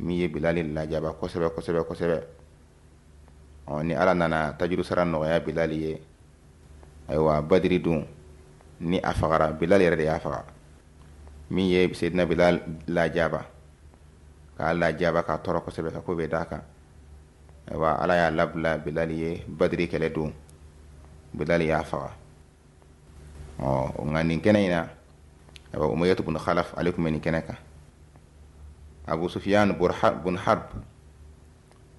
ميي بلال لا جابا كوسبا كوسبا كوسبا اوني على نانا تاجرو سران نويا بلال يي ايوا بدري دون ني افغرا بلال يرد يا افغرا ميي سيدنا بلال لا جابا قال لا جابا كا تورو كوسبا كو بي داكا ايوا على يا لبلا بلال يي بدري كلي دون بلال يا افغرا او غاني كنينا ابو اميه بن خلف عليكم من كنكه abu sufyan bun harb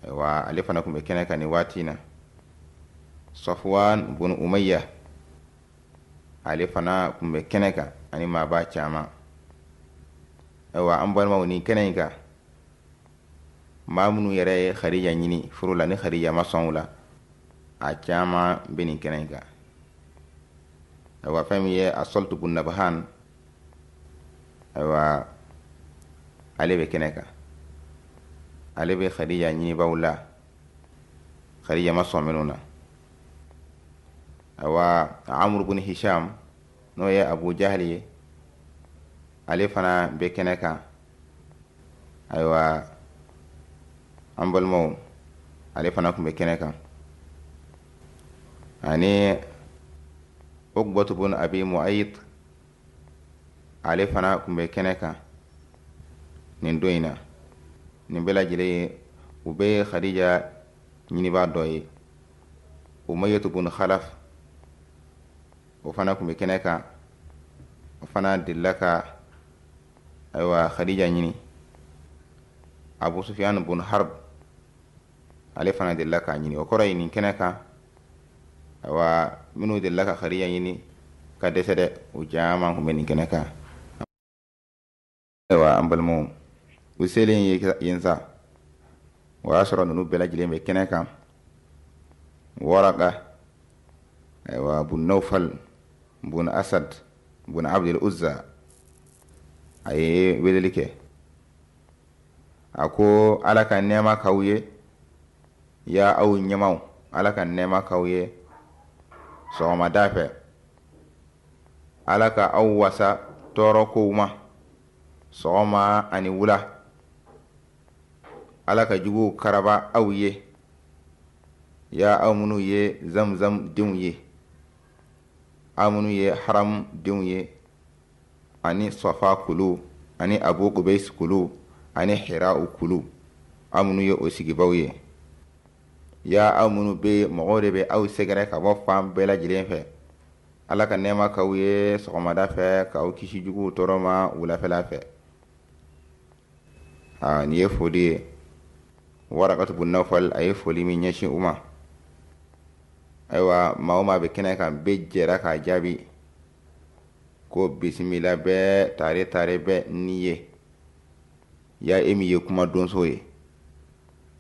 wa alefana kun ɓe kene kani watina safwan bun umayya alifana kumbe kun kene ka ani maba cama ayiwa an balimaw ni kɛnɛ yi kan maa minnu yɛrɛ ye furu la ni harija ma sɔn la a caman bɛ nin kɛnɛ yi kan ye a bun nabhan ayiwa ale be kɛnɛ kan ale be khadija ɲinibaw la khadija ma sɔn na awa amr bun hisham n'o ye abu jahli ye ale fana be kɛnɛ kan ayiwa an balimaw ale fana kun be kɛnɛ kan ani ukbatu bun abi muayit ale fana kun be kɛnɛ kan nin don in na nin bɛɛ lajɛlen ye u bɛɛ ye khadija ɲinibaa dɔ ye umayatu bun khalaf o fana kun bɛ kɛnɛ kan o fana delila ka ayiwa khadija ɲini abu sufyan bun harb ale fana delila k'a ɲini o kɔrɔ ye nin kɛnɛ kan ayiwa minnu delila ka khadija ɲini ka dɛsɛ dɛ jama jaaman kun bɛ nin kɛnɛ kan ayiwa an balimaw u selen yen sa o y'a sɔrɔ ninnu bɛɛ lajɛlen bɛ kɛnɛ kan waraka ayiwa bun naufal bun asad bun abdul uzza a ye weleli kɛ a ko ala ka nɛɛma k'aw ye ya aw ɲɛmaw ala ka nɛɛma k'aw ye sɔgɔmada fɛ ala ka aw wasa tɔɔrɔ kow ma sɔgɔma ani wula ala ka karaba aw ye ya aw minnu ye zamzam denw ye aw minnu ye haram denw ye ani safa kulu ani abu kubais kulu ani u kulu aw minnu ye o sigibaw ye ya aw minnu be yen mɔgɔw de be aw sɛgɛrɛ ka bɔ fan bɛɛ lajɛlen fɛ ala ka nɛɛma k'aw ye sɔgɔmada fɛ k'aw kisi juguw tɔɔrɔ ma wulafɛla fɛ aa nin ye foli ye warakatu bun nawfal a ye foli min ɲɛsin u ma ayiwa maa o maa bɛ kɛnɛ kan bɛɛ jɛra k'a jaabi ko bisimila bɛɛ tare tare bɛ n'i ye ya e min ye kuma donso ye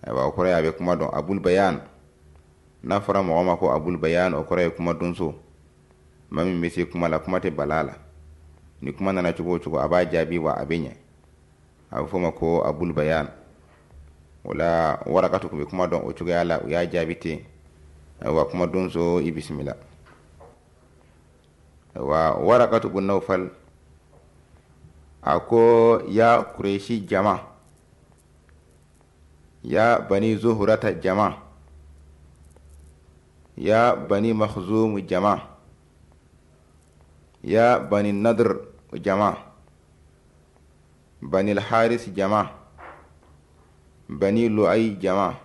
ayiwa o kɔrɔ ye a bɛ kuma dɔn abul bayan n'a fɔra mɔgɔ ma ko abul bayan o kɔrɔ ye kuma donso maa min bɛ se kuma la kuma tɛ bala la ni kuma nana cogo o cogo a b'a jaabi wa a bɛ ɲɛ a bɛ fɔ o ma ko abul bayan wala warakatu kun be kuma dɔn o cogoya la u y'a jaabi ten wa kuma donso i bisimila wa warakatu kun naufal a ko ya kureshi jama ya bani zuhurata jama ya bani mahzum jama ya bani nadr jama bani alharis jama bani lu'ai jama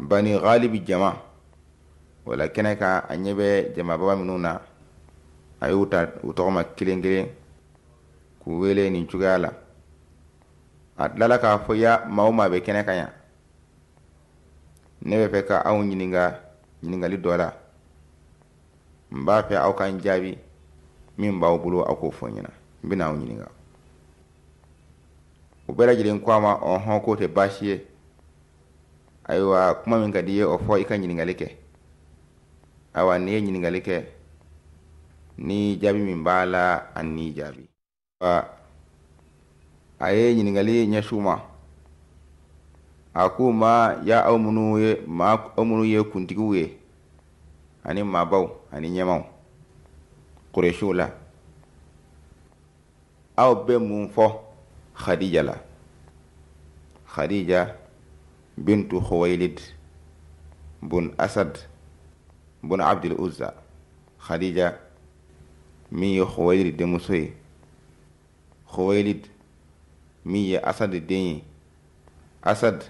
bani ghalibi jama wala kɛnɛ ka a ɲɛ bɛ jamababa minnu na a y'u kelen kelen k'u wele nin cogoya la a tilala k'a fɔ ya maa o maa bɛ kɛnɛ ka ɲa ne bɛ fɛ ka aw ɲininka ɲininkali dɔ fɛ aw jaabi min ubera bɛɛ lajɛlen on honko te bashiye k'o kuma min ka di i ye o fɔ i ka ɲininkali kɛ ayiwa n'i ye ɲininkali kɛ ni jabi min b'a la ani n'i jaabi a ye ɲininkali ɲɛsin u ma a ko ma ya aw ye maa aw ye kuntigiw ani maabaw ani ɲɛmaw kureshula la be bɛ mun fɔ Khadija la Khadija bintu Khuwaylid bun Asad bun Abdul Uzza Khadija min ye Khuwaylid denmuso ye Khuwaylid min ye Asad den ye Asad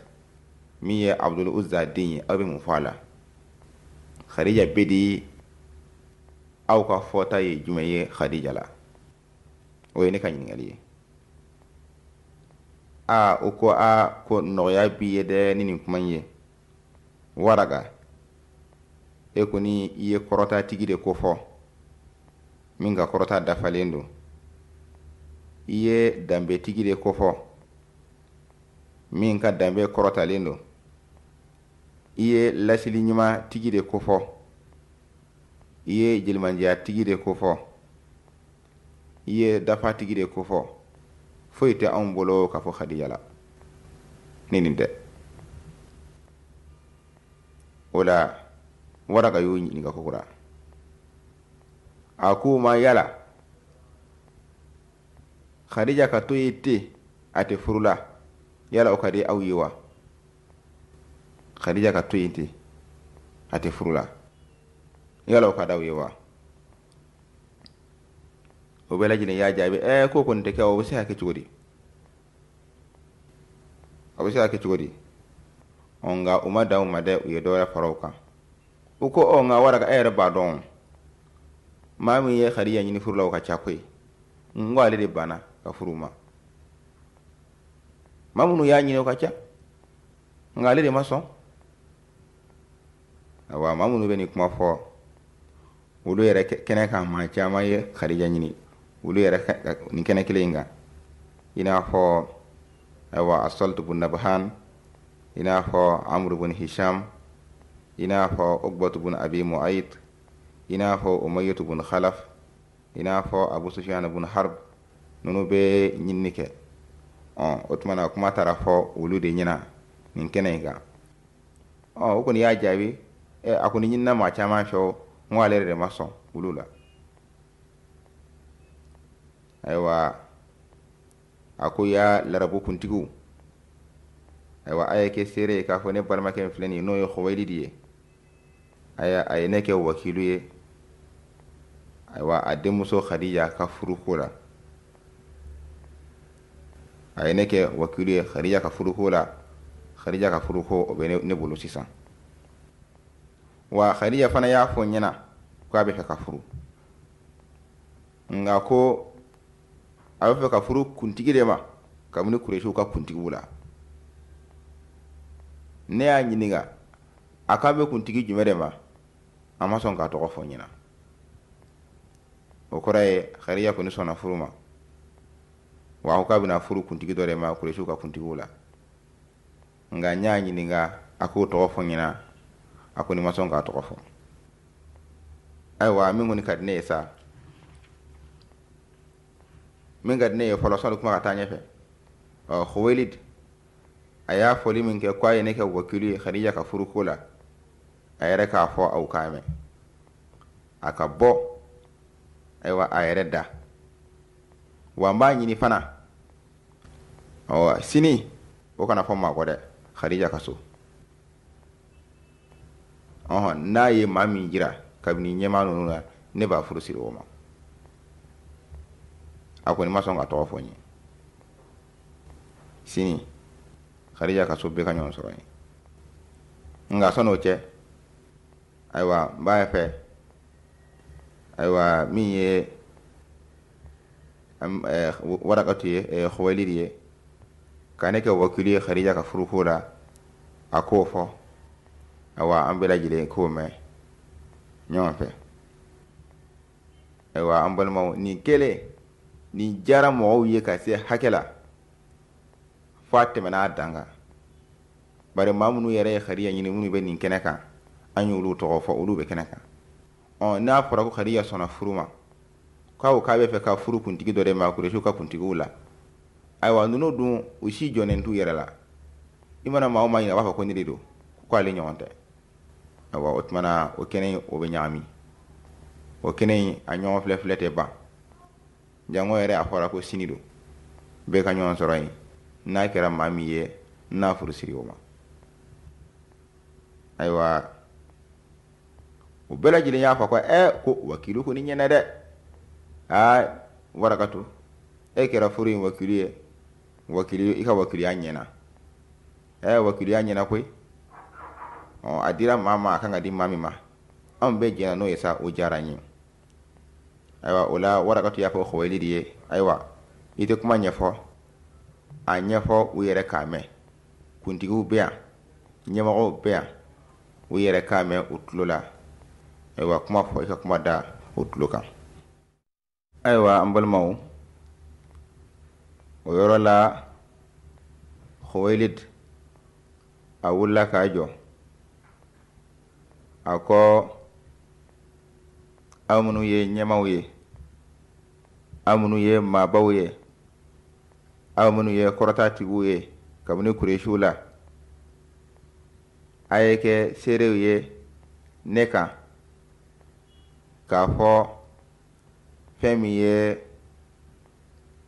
min ye Abdul Uzza den ye aw bɛ mun fɔ a Khadija bɛ aw ka fɔta ye jumɛn ye Khadija la o ye ne ka ɲininkali ye. a o ko a ko nɔgɔya b'i ye dɛ ni nin kuma in ye waraka e kɔni i ye kɔrɔta tigi de ko fɔ min ka kɔrɔta dafalen don i ye danbetigi de ko fɔ min ka danbe kɔrɔtalen don i ye lasili ɲuman tigi de ko fɔ i ye tigi de ko fɔ i ye dafatigi de ko fɔ foyi tɛ anw bolo k'a fɔ hadiya la ni nin tɛ o la waraka y'o ɲininka kokura a ko ma yala hadija ka to ye te a furula yala o ka di aw ye wa hadija ka to ye te a furula yala o ka di aw ye wa o bɛɛ lajɛlen y'a jaabi ɛɛ eh, ko kɔni tɛ kɛ o bɛ se eh, ka kɛ cogo di a bɛ se ka kɛ cogo di nka u ma dan u ma dɛ u ye dɔ fara u kan u ko ɔ nka waraka e yɛrɛ b'a dɔn maa min ye hariya ɲini furu la o ka ca koyi n ko ale de banna ka furu ma maa minnu y'a ɲini o ka ca nka ale de ma sɔn awa maa minnu bɛ nin kuma fɔ olu yɛrɛ kɛnɛ kan maa caman ye hariya ɲini olu yɛrɛ nin kɛnɛ kelen in kan i n'a fɔ ayiwa asalt bun nabhan i n'a fɔ amr bun hisham i n'a fɔ ukbat bun abi muaid i n'a fɔ umayyat bun khalaf i n'a fɔ abu sufyan bun harb ninnu bɛ ɲinini kɛ ɔ o oh, tuma na kuma taara fɔ olu de ɲɛna nin kɛnɛ in o oh, kɔni y'a jaabi ɛ e, a kɔni ɲinina caman fɛ o n de ma sɔn olu la aywa a ko y'a larabu kuntigu aywa aya ke sere k'a fo ne balimakɛ ke fleni n'o yo khoweli ye aya a ne ke wakilu ye aywa ade muso khadija ka furu kula a ne ke wakilu ye khadija ka furu kula khadija ka furu ko be ne bulu sisa wa khadija fana y'a fo n ɲɛna k'a ka furu nka ko a b'a fɛ ka furu kuntigi de ma kabini kuresiw ka kuntigiw la ne y'a ɲininka a k'a be kuntigi jumɛn de ma a ma sɔn k'a tɔgɔ fɔ ɲɛna o kɔrɔ ye hariya kɔni sɔnna furu ma wa k'a bɛna furu kuntigi dɔ de ma kuresiw ka kuntigiw la nka n y'a ɲininka a k'o tɔgɔ fɔ ɲɛna a kɔni ma sɔn k'a tɔgɔ fɔ ayiwa min kɔni ka di ne ye sa min ka ne ye fɔlɔ sɔni kuma ka taa ɲɛfɛ ɔ huwailid a y'a fɔli min kɛ ko a ye ne kɛ khadija ka furuko la a yɛrɛ k'a fɔ aw mɛn a ka bɔ ayiwa a yɛrɛ da wa n b'a ɲini fana ɔ sini o kana fɔ maa kɔ dɛ khadija ka so ɔhɔn n'a ye maa min jira kabini ɲɛmaa ninnu na ne b'a furu siri o ma a kɔni ma sɔn ka tɔgɔ fɔ n ye sini karija ka so bɛɛ ka ɲɔgɔn sɔrɔ ye nka sɔnni n'o cɛ ayiwa n b'a fɛ ayiwa min ye warakatu ye hɔwɛliri ye ka ne kɛ wakili ye ka furuko la a k'o fɔ ayiwa an bɛɛ lajɛlen k'o mɛn ɲɔgɔn fɛ ayiwa an balimaw nin kelen nin jara mɔgɔw ye ka se hakɛ la f'a tɛmɛna a dan kan bari maa minnu yɛrɛ ye hariya ɲini minnu bɛ nin kɛnɛ kan an y'olu tɔgɔ fɔ olu bɛ kɛnɛ kan ɔ n'a fɔra ko hariya sɔnna furu ma k'a ko k'a bɛ fɛ ka furu kuntigi dɔ de ma kuresiw ka kuntigiw la ayiwa ninnu dun u si jɔnnen t'u yɛrɛ la i mana maa o maa ɲininka a b'a fɔ ko ne de don ko ale ɲɔgɔn tɛ ayiwa o tumana o kɛnɛ in o bɛ ɲagami o kɛnɛ in a ɲɔgɔn filɛ filɛ tɛ ban jango yɛrɛ a fɔra ko sini do bɛɛ ka ɲɔgɔn sɔrɔ yen n'a kɛra maa min ye n'a furusiri o ma ayiwa o bɛɛ lajɛlen y'a fɔ ko ɛ ko wakilu ko ni ɲɛnɛ dɛ aa warakatu e kɛra furu in wakilu ye wakili i ka wakiliya ɲɛna ɛ wakiliya ɲɛna koyi ɔ a dira maa ma a kan ka di maa min ma anw bɛɛ jɛnna n'o ye sa o diyara n ye ayiwa o la warakatu y'a fɔ khuwailidi ye ayiwa i tɛ kuma ɲɛfɔ a ɲɛfɔ u yɛrɛ k'a mɛn kuntigiw bɛ yan ɲɛmɔgɔw bɛ yan u yɛrɛ k'a mɛn u tulo la ayiwa kuma fɔ i ka kuma da u tulo kan ayiwa an balimaw o yɔrɔ la khuwailid a wulila k'a jɔ a ko aw minnu ye ɲɛmaw ye amunu ye maabaw ye aw minnu ye kɔrɔtatigiw ye kabini kuresiw la a ye kɛ seerew ye ne kan k'a fɔ fɛn min ye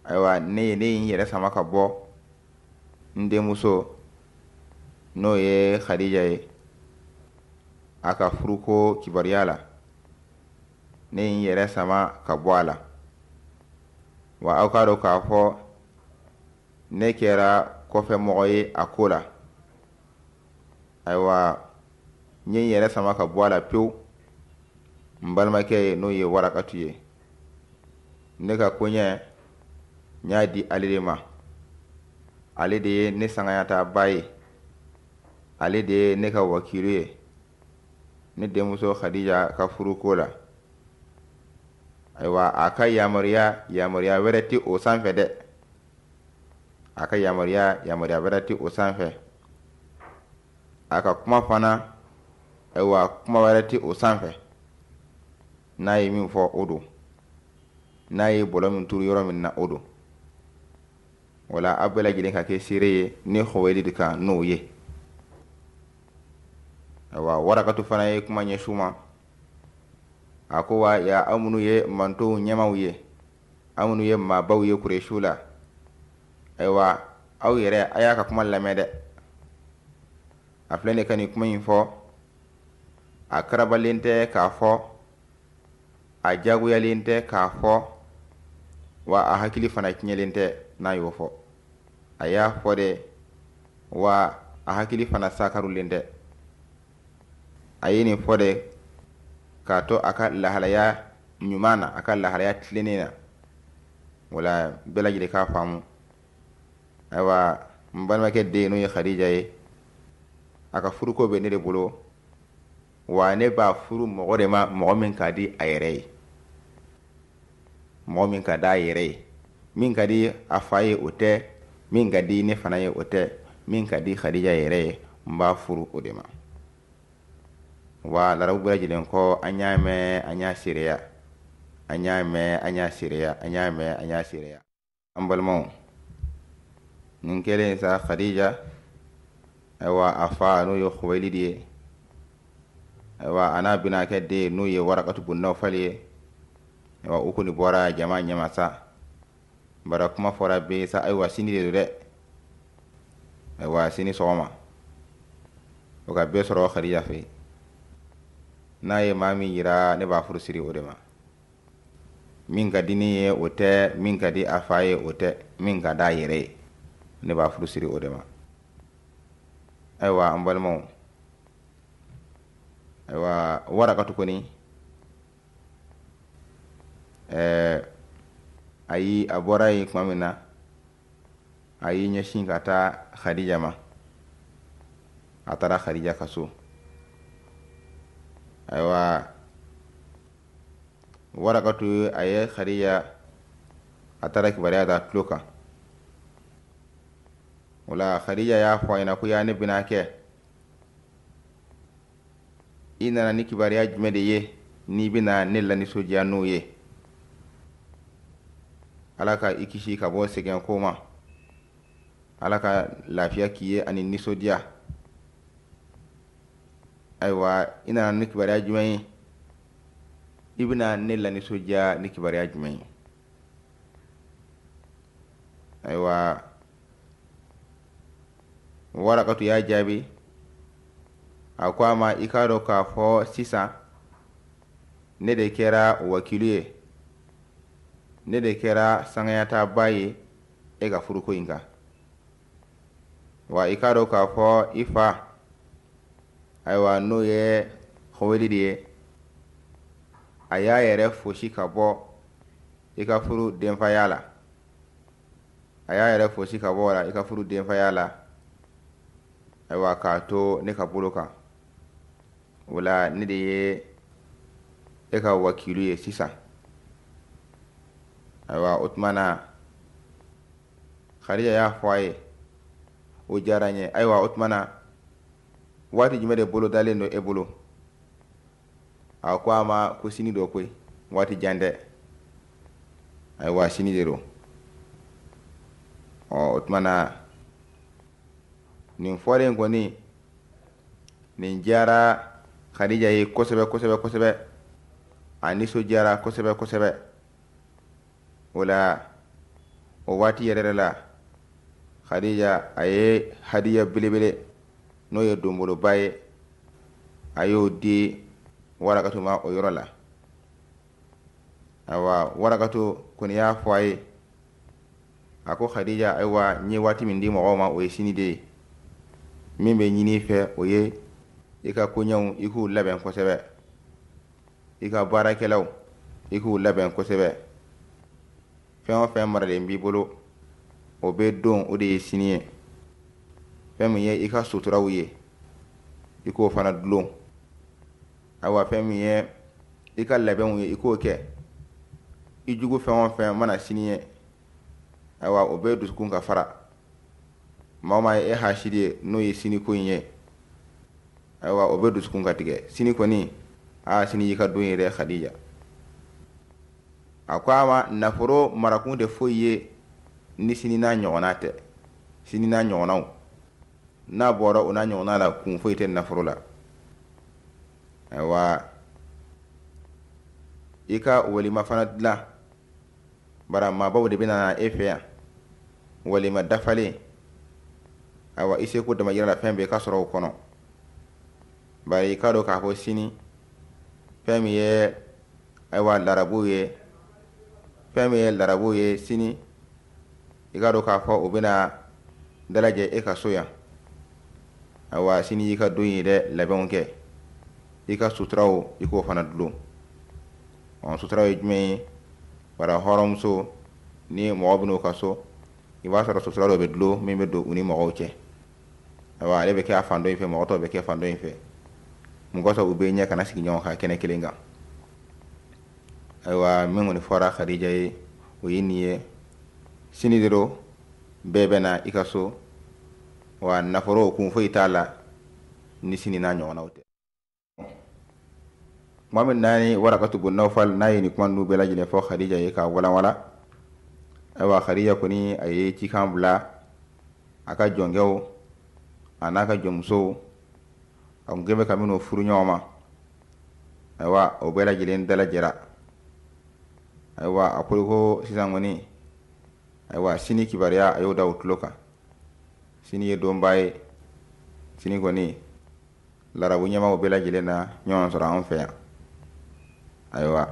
ayiwa ne ye ne ye n yɛrɛ sama ka bɔ n denmuso n'o ye khadija ye a ka furuko kibaruya la ne ye n yɛrɛ sama ka bɔ a la wa aw k'a dɔn k'a fɔ ne kɛra kɔfɛmɔgɔ ye a ko la ayiwa n yɛrɛ sama ka bɔ a la pewu n balimakɛ ye n'o ye warakatu ye ne ka koɲɛ n y'a di ale de ma ale de ye ne sangayata ba ye ale de ye ne ka wakilu ye ne denmuso khadija ka furuko la ayiwa a ka yamaruya yamaruya wɛrɛ tɛ o sanfɛ dɛ a ka yamaruya yamaruya wɛrɛ tɛ o sanfɛ a ka kuma fana ayiwa kuma wɛrɛ tɛ o sanfɛ n'a ye min fɔ o don n'a ye bɔlɔ min turu yɔrɔ min na o don wala aw bɛɛ lajɛlen ka kɛ seere ye ne hɔwɛli de kan n'o ye ayiwa warakatu fana ye kuma ɲɛsiw ma a ko wa ya amunu ye manto ɲɛmaw ye aw ye maabaw ye kuresu la ayiwa au yere aya ka kuma lamɛn dɛ a filɛ ne ka nin kuma in fɔ a karabalen tɛ k'a fɔ a jagoyalen tɛ k'a fɔ wa a hakili fana tiɲɛlen tɛ n'a y'o fɔ a y'a fɔ wa a hakili fana sakarulen tɛ a ye nin fɔ k'a to a ka lahalaya ɲuman na a ka lahalaya tilennen na wala bɛɛ lajɛlen k'a faamu ayiwa n balimakɛ den n'o ye khadija ye a ka furuko bɛ ne de bolo wa ne b'a furu mɔgɔ de ma mɔgɔ min ka di a yɛrɛ ye mɔgɔ min ka di a yɛrɛ ye min ka di a fa ye o tɛ min ka di ne fana ye o tɛ min ka di khadija yɛrɛ ye n b'a furu o de ma wa larabu bɛɛ lajɛlen kɔ an y'a mɛn an y'a seereya an y'a mɛn an y'a seereya an y'a mɛn an y'a seereya an balimaw nin kɛlen sa khadija ayiwa a fa n'o ye de ye ayiwa a n'a binakɛ den n'o ye warakatu bun fali ye ayiwa u kɔni bɔra jama ɲɛma sa bara kuma fɔra be sa ayiwa sini de do dɛ ayiwa sini sɔgɔma o ka bɛɛ sɔrɔ khadija fɛ yen. n'a ye maa min yira ne b'a furu o de ma min ka di ne eh, ye o tɛ min ka di a fa ye o tɛ min ka d'a yɛrɛ ye ne b'a furu siri o de ma ayiwa an balimaw ayiwa warakatu kɔni ɛɛ ayi a bɔra yen tuma min na a y'i ɲɛsin ka taa khadija ma a taara khadija ka so aywa warakatu a ye hadiya a taara kibariya ta tulo kan o y'a fɔ a ɲɛna ko ya ne bena kɛ i nana ni kibariya jumɛn de ye n'i bena ne lanisɔndiya n'o ye ala ka i kisi ka bɔ sɛgɛn ko ma ala ka lafiya k'i ye ani nisodia ayiwa i nana ni kibaruya jumɛn ye i bɛna ne lanisɔndiya ni kibaruya jumɛn ye ayiwa warakatu y'a jaabi a ko a ma i k'a fo sisa fɔ sisan ne de kɛra wakiliye ye ne de kɛra sangayataba ye e ka furuko in kan wa i k'a fo ifa fɔ i fa ayiwa n'o ye hɔweli de ye a y'a yɛrɛ fosi ka bɔ i ka furu denfaya la a y'a yɛrɛ fosi ka bɔ o la i ka furu denfaya la ayiwa k'a to ne ka bolo kan o la ne de ye e ka wakilu ye sisan ayiwa o tuma na khadija y'a fɔ a ye o diyara n ye ayiwa o tuma na wati jume de bolo dale no e bolo a ko a ko sini do koy wati jande ay ayiwa sini de don o tuma na nin fɔlen kɔni nin jara kadija yi kosɛbɛ kosɛbɛ kosɛbɛ ani so jara kosɛbɛ o la o waati yɛrɛ la kadija a ye hadiya n'o ye donboloba ye a y'o di warakatu ma o yɔrɔ la ayiwa warakatu kɔni y'a fɔ a ye a ko khadija ayiwa n ye waati min di mɔgɔw ma o ye sini de ye min bɛ ɲini i fɛ o ye i ka koɲɛw i k'u labɛn kosɛbɛ i ka baarakɛlaw i k'u labɛn kosɛbɛ fɛn o fɛn maralen b'i bolo o bɛ don o de ye sini ye fɛn min ye i ka suturaw ye i k'o fana dulon ayiwa fɛn min ye i ka labɛnw ye i k'o kɛ i jugu fɛn o fɛn mana sini ye ayiwa o bɛɛ ye dusukun ka fara maa o maa ye e hasidi ye n'o ye sini ko in ye ayiwa o bɛ dusukun ka tigɛ sini kɔni aa sini y'i ka don ye dɛ kadija a ko a ma nafolo marakun de foyi ye ni sini n'a ɲɔgɔnna tɛ sini n'a ɲɔgɔnnaw n'a bɔra o n'a ɲɔgɔnna la kun foyi tɛ nafolo la ayiwa i ka walima fana dilan bara maabaw de bɛna na e fɛ yan walima dafalen ayiwa i seko dama yira la fɛn bɛɛ i ka sɔrɔ o kɔnɔ bari i k'a dɔn k'a fɔ sini fɛn min ye ayiwa larabuw ye fɛn min ye larabuw ye sini i k'a dɔn k'a fɔ o bɛna dalajɛ e ka so yan ayiwa sini y'i ka don ye dɛ labɛnw kɛ i ka suturaw i k'o fana dulon ɔ suturaw ye jumɛn ye bara hɔrɔnmuso ni mɔgɔ bɛ n'o ka so i b'a sɔrɔ sutura dɔ bɛ dulon min bɛ don u ni mɔgɔw cɛ ayiwa ale bɛ kɛ a fan dɔ in fɛ mɔgɔ tɔw bɛ kɛ fan dɔ in fɛ mun kɔsɔn u bɛ ɲɛ kana sigi ɲɔgɔn kan kɛnɛ kelen kan ayiwa min kɔni fɔra kadija ye o ye nin ye sini de bɛɛ bɛ na i ka so wa nafolo kun foyi t'a la ni sini n'a ɲɔgɔnnaw tɛ mɔgɔ min n'a ni warakatu bun nawfal n'a ye nin kuma ninnu bɛɛ lajɛlen fɔ khadija ye k'a walawala ayiwa khadija kɔni a ye cikan bila a ka jɔnkɛw a n'a ka jɔnmusow a kun kɛn bɛ ka minnu furu ɲɔgɔn ma ayiwa o bɛɛ lajɛlen dalajɛra ayiwa a ko ko sisan kɔni ayiwa sini kibaruya a y'o da o tulo kan sini ye donba ye sini kɔni larabu ɲɛmaw bɛɛ lajɛlen na ɲɔgɔn sɔrɔ anw fɛ yan ayiwa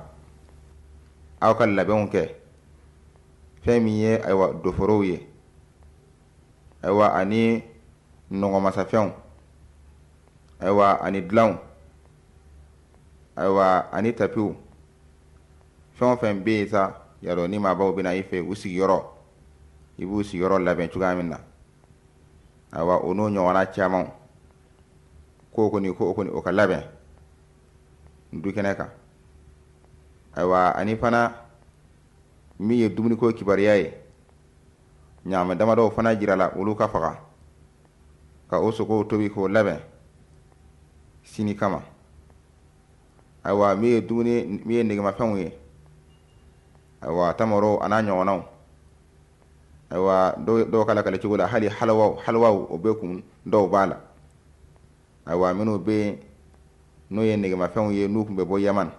aw ka labɛnw kɛ fɛn min ye ayiwa doforow ye ayiwa ani nɔgɔmasafɛnw ayiwa ani dilanw ayiwa ani tapiw fɛn o fɛn bɛ yen sa yadɔ ni maabaw bɛna i fɛ u sigiyɔrɔ i b'u sigiyɔrɔ labɛn cogoya min na awa o n'o ɲɔgɔnna camanw ko ko o kɔni o ka labɛn du kɛnɛ kan ayiwa ani fana min ye ko kibaruya ye ɲaamɛ damadɔw fana jirala olu ka faga ka o soko tobi k'o labɛn sini kama ayiwa min ye dumuni min ye negemafɛnw ye ayiwa tamaro ana n'a ayiwa do k'a kala kale cogo la hali halawaw halawaw o bɛ kun dɔw b'a la ayiwa minnu bɛ yen ye negemafɛnw ye n'u tun bɛ bɔ yaman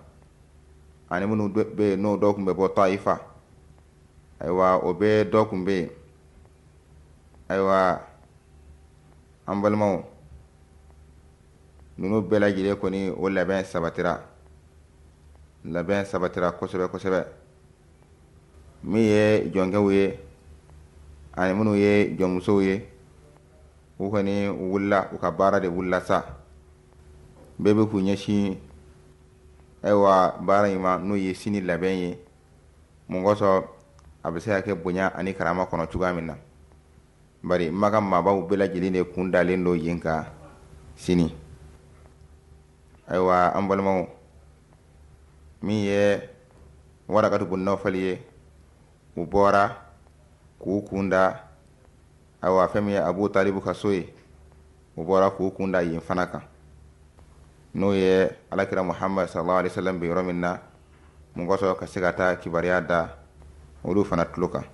ani minnu bɛ yen dɔw tun bɛ bɔ taifa ayiwa o bɛɛ dɔ tun bɛ yen ayiwa an balimaw ninnu bɛɛ lajɛlen kɔni o labɛn sabatira labɛn sabatira kosɛbɛ kosɛbɛ min ye jɔnkɛw ye ani minnu ye jɔnmusow ye u kɔni wulila u ka baara de wulila sa bɛɛ bɛ k'u ɲɛsin ayiwa baara in ma n'o ye sini labɛn ye mun kosɔn a bɛ se ka kɛ bonya ani karama kɔnɔ cogoya min na bari maka maabaw bɛɛ lajɛlen de kun dalen don yen kan sini ayiwa an balimaw min ye warakatu bonnafɔli ye u bɔra k'u kunda ayiwa fɛn min ye abu talibu ka so ye u bɔra k'u kunda yen fana kan n'o ye alakira muhamad sallallahu alaihi sallam bɛ yɔrɔ min na mun kosɔn ka se ka taa kibaruya da olu fana tulo kan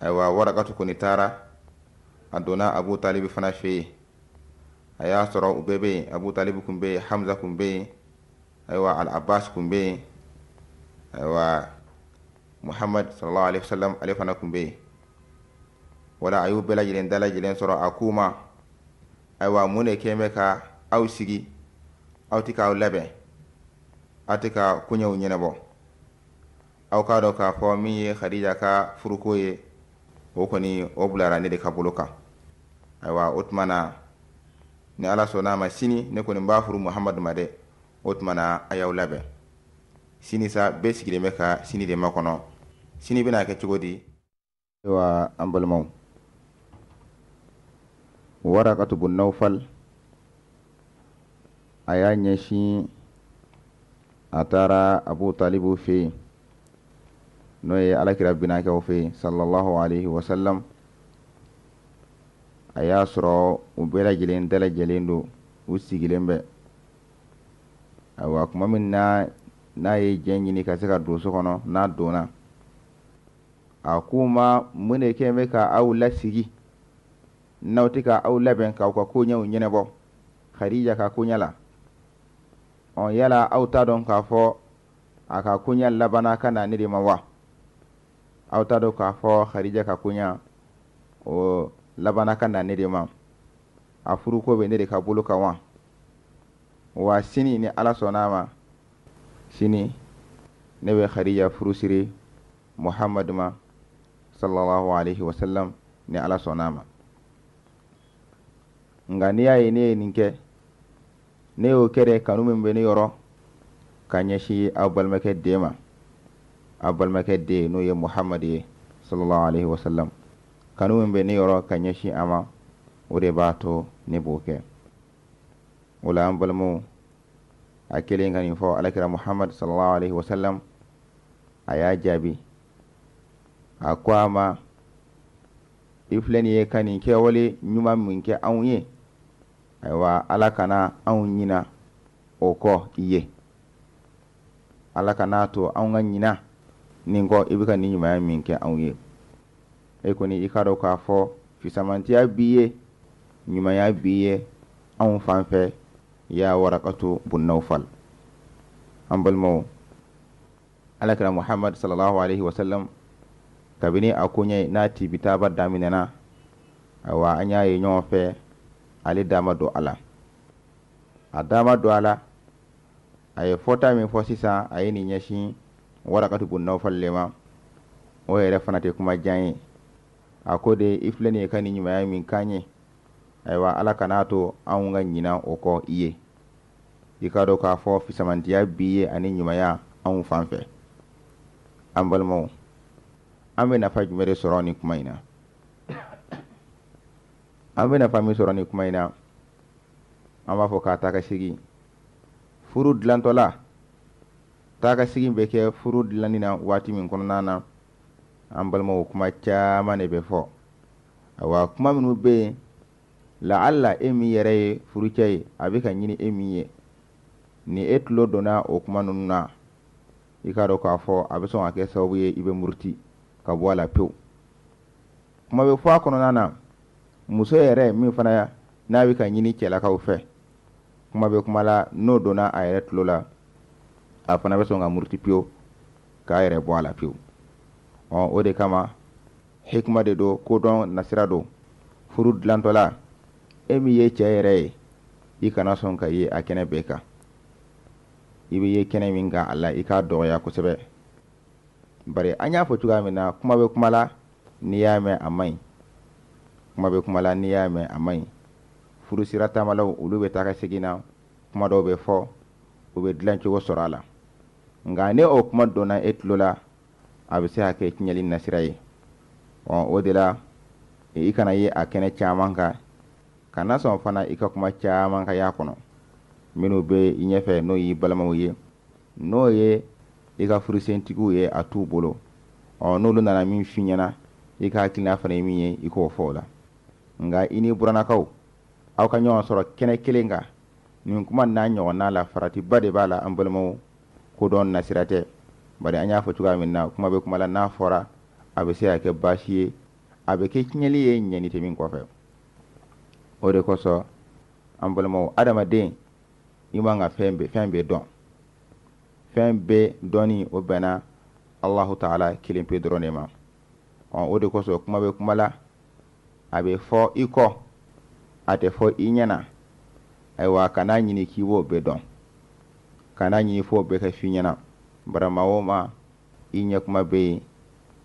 ayiwa warakatu kɔni taara a donna abu talibu fana fɛ yen a y'a sɔrɔ u bɛɛ bɛ yen abu talibu kun bɛ yen hamza kun bɛ yen ayiwa al abbas kun bɛ yen ayiwa muhammad sallallahu alaihi wasallam ale fana kun be wala a y'u bɛɛ lajɛlen da lajɛlen sɔrɔ a k'u ma ayiwa mun de kɛn bɛ ka aw sigi aw ti k'aw labɛn aw ti ka koɲɛw ɲɛnabɔ aw k'a dɔn k'a fɔ min ye khadija ka furuko ye o kɔni o bilara ne de ka bolo kan ayiwa o tuma ni ala sɔnna a ma sini ne kɔni b'a furu muhamadu ma dɛ o tuma a y'aw labɛn sini sa bɛɛ sigilen bɛ ka sini de makɔnɔ sini bɛna kɛ cogo di ayiwa an balimaw warakatubu nawfal a y'a ɲɛsin a taara abu talibu fɛ yen n'o ye alakira binakɛw fɛ yen sallallahu alaihi wasallam a y'a sɔrɔ u bɛɛ dalajɛlen don u sigilen bɛ ayiwa tuma min na n'a ye jɛ ɲini ka se ka don so kɔnɔ n'a donna a k'u ma mun de kɛ bɛ ka aw lasigi n'aw tɛ ka aw labɛn k'aw ka koɲɛw ɲɛnabɔ harija ka koɲɛ la ɔ yala aw t'a dɔn k'a fɔ a ka koɲɛ labana ka na ne de ma wa aw t'a dɔn k'a fɔ harija ka koɲa o labana ka na ne de ma a furuko bɛ ne de ka bolo kan wa wa sini ni ala sɔnna a ma sini ne bɛ furusiri muhammadu ma sallallahu alaihi wasallam ni ala sonama nga n'i ye ne ye nin ne y'o kɛ kanu min be ne yɔrɔ ka ɲɛsin aw balimakɛ den ma aw balimakɛ de n'o ye muhammad ye sallallahu alaihi wasallam kanu min be ne yɔrɔ ka ɲɛsin a ma o de b'a to ne b'o kɛ o la an balimaw a kelen ka nin alakira muhammad sallallahu alaihi wasallam a y'a jaabi a ko a ma i filɛ nin ye ka nin kɛwale ɲuman min kɛ anw ye ayiwa ala kana anw ɲina o kɔ i ye ala kana to anw ka ɲina nin kɔ i bɛ ka nin ɲumanya min kɛ anw ye e kɔni i k'a dɔn k'a fɔ fisamantiya b'i ye ɲumanya b'i ye anw fan fɛ ya warakatu bun naufal an balmo alakira muhammad sallallahu alaihi wasallam kabini a kunye n'a tibi na a wa an yaye ye fe fɛ dama do a a dama do ala a ye fota min fo sisa a yi nin ɲɛsin warakatu bun naufal lema o yɛrɛ fana tɛ kuma diya a ko de i filɛ nin ye ka nin ɲumanya min kan aiwa ala kan'a to anw ka ɲina o kɔ i i k'a dɔn k'a fɔ fisamantiya b'i ye ani ɲumanya anw fan fɛ an balimaw an bɛ nafa jumɛn de sɔrɔ nin kuma in na an bɛ nafa min sɔrɔ nin kuma in na an b'a fɔ k'a ta ka segin furu dilantɔla taa ka segin bɛ kɛ furu dilanni na waati min kɔnɔna na an balimaw kuma caman ne bɛ fɔ awa kuma minnu be yen laala e min yɛrɛ ye furucɛ ye a bɛ ka ɲini e min ye ni e tulo donna o kuma ninnu na i k'a dɔn k'a fɔ a bɛ sɔn ka kɛ sababu ye i bɛ muruti ka bɔ a la pewu kuma bɛ fɔ a kɔnɔna na muso yɛrɛ min fana n'a bɛ ka ɲini cɛlakaw fɛ kuma bɛ kuma n'o donna a yɛrɛ tulo la a fana bɛ sɔn ka muruti pewu k'a yɛrɛ bɔ a la pewu ɔ o de kama hikima de don kodɔn nasira don furu dilantɔla e min ye cɛɛ yɛrɛ ye i kana sɔn ka ye a kɛnɛ bɛɛ kan i be ye kɛnɛ min ka a la i k'a dɔgɔya kosɛbɛ bari an y'a fɔ cogoya min na kuma bɛ kumala la n'i y'a mɛn a man kuma bɛ kuma n'i y'a mɛn a man furusira furu taamalaw olu bɛ taga segin na kuma dɔw bɛ fɔ u bɛ dilancogo sɔrɔ a la nka ne o kuma donna e tulo la a bɛ se ka kɛ tiɲɛli nasira ye o de la i kana ye a kɛnɛ caman kan kana sɔn fana i ka kuma caman ka y'a kɔnɔ minnu bɛ i ɲɛfɛ n'o y'i balimaw ye n'o ye i ka furusentigiw ye a t'u bolo ɔ n'olu nana min f'i ɲɛna i ka hakilina fana ye min ye i k'o fɔ o la nka i ni burannakaw aw ka ɲɔgɔn sɔrɔ kɛnɛ kelen ka nin kuma n'a ɲɔgɔnna la faratiba de b'a la an balimaw ko dɔn nasira tɛ bari an y'a fɔ cogoya min na kuma bɛ kuma la n'a fɔra a bɛ se ka kɛ baasi ye a bɛ kɛ tiɲɛli ye ɲɛni tɛ min kɔfɛ o de kosɔn an balimaw adamaden i man ka fɛn bɛɛ fɛn bɛɛ dɔn fɛn bɛɛ dɔnni o bɛnna alahu taala kelen pe dɔrɔn de ma ɔ o de kosɔn kuma bɛ kuma la a bɛ fɔ i kɔ a tɛ fɔ i ɲɛna ayiwa kana ɲini k'i b'o bɛɛ dɔn kana ɲini f'o bɛɛ ka f'i ɲɛna barama o ma i ɲɛ kuma bɛ yen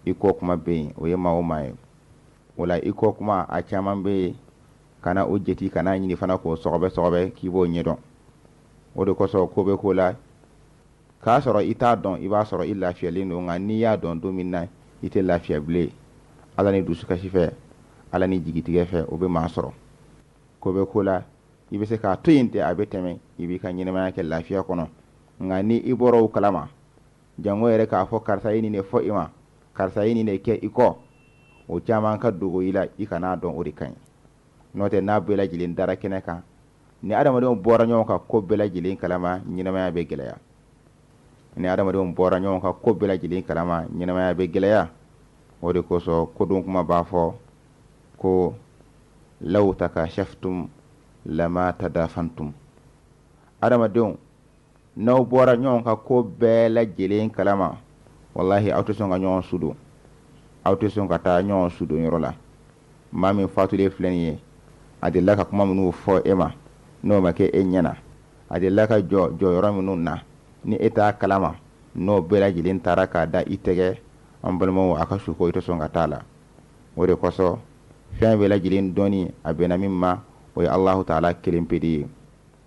i kɔ kuma bɛ yen o ye maa o maa ye o la i kɔ kuma a caman bɛ yen. kana o jeti kana ɲini fana k'o sɔgɔbɛ sɔgɔbɛ k'i b'o ɲɛdɔn o de kosɔn ko bɛ ko la k'a sɔrɔ i t'a dɔn i b'a sɔrɔ i lafiyalen don nka n'i y'a dɔn don min na i tɛ lafiya bilen ala ni dusukasi fɛ ala ni jigitigɛ fɛ o bɛ maa sɔrɔ ko bɛ ko la i bɛ se k'a to yen tɛ a bɛ tɛmɛ i b'i ka ɲɛnɛmaya kɛ lafiya kɔnɔ nka ni i bɔra o kalama jango yɛrɛ k'a fɔ karisa ye nin de fɔ i ma karisa ye nin de kɛ i kɔ o caman ka dogo i la i kan'a dɔn o de ka ɲi n'o n'a bɛɛ lajɛlen dara kɛnɛ kan ni adamadenw bɔra ɲɔgɔn kan ko bɛɛ lajɛlen kalama ɲɛnamaya bɛ gɛlɛya ni adamadenw bɔra ɲɔgɔn kan ko bɛɛ lajɛlen kalama ɲɛnamaya bɛ gɛlɛya o de kosɔn kodon kuma b'a fɔ ko law takashaftum lama tadafantum adamadenw n'aw bɔra ɲɔgɔn kan ko bɛɛ lajɛlen kalama walahi aw tɛ sɔn ka ɲɔgɔn sudon aw tɛ sɔn ka taa ɲɔgɔn sudon yɔrɔ la maa min fatulen filɛ nin ye a delila ka kuma minnu fɔ e ma n'o ma kɛ e ɲɛna a delila ka jɔ jɔyɔrɔ minnu na ni e t'a kalama n'o bɛɛ lajɛlen taara k'a da i tɛgɛ an balimaw a ka su i tɛ sɔn ka t'a la o de kosɔn fɛn bɛɛ lajɛlen dɔɔni a bɛnna min ma o ye alahu taala kelen pe de ye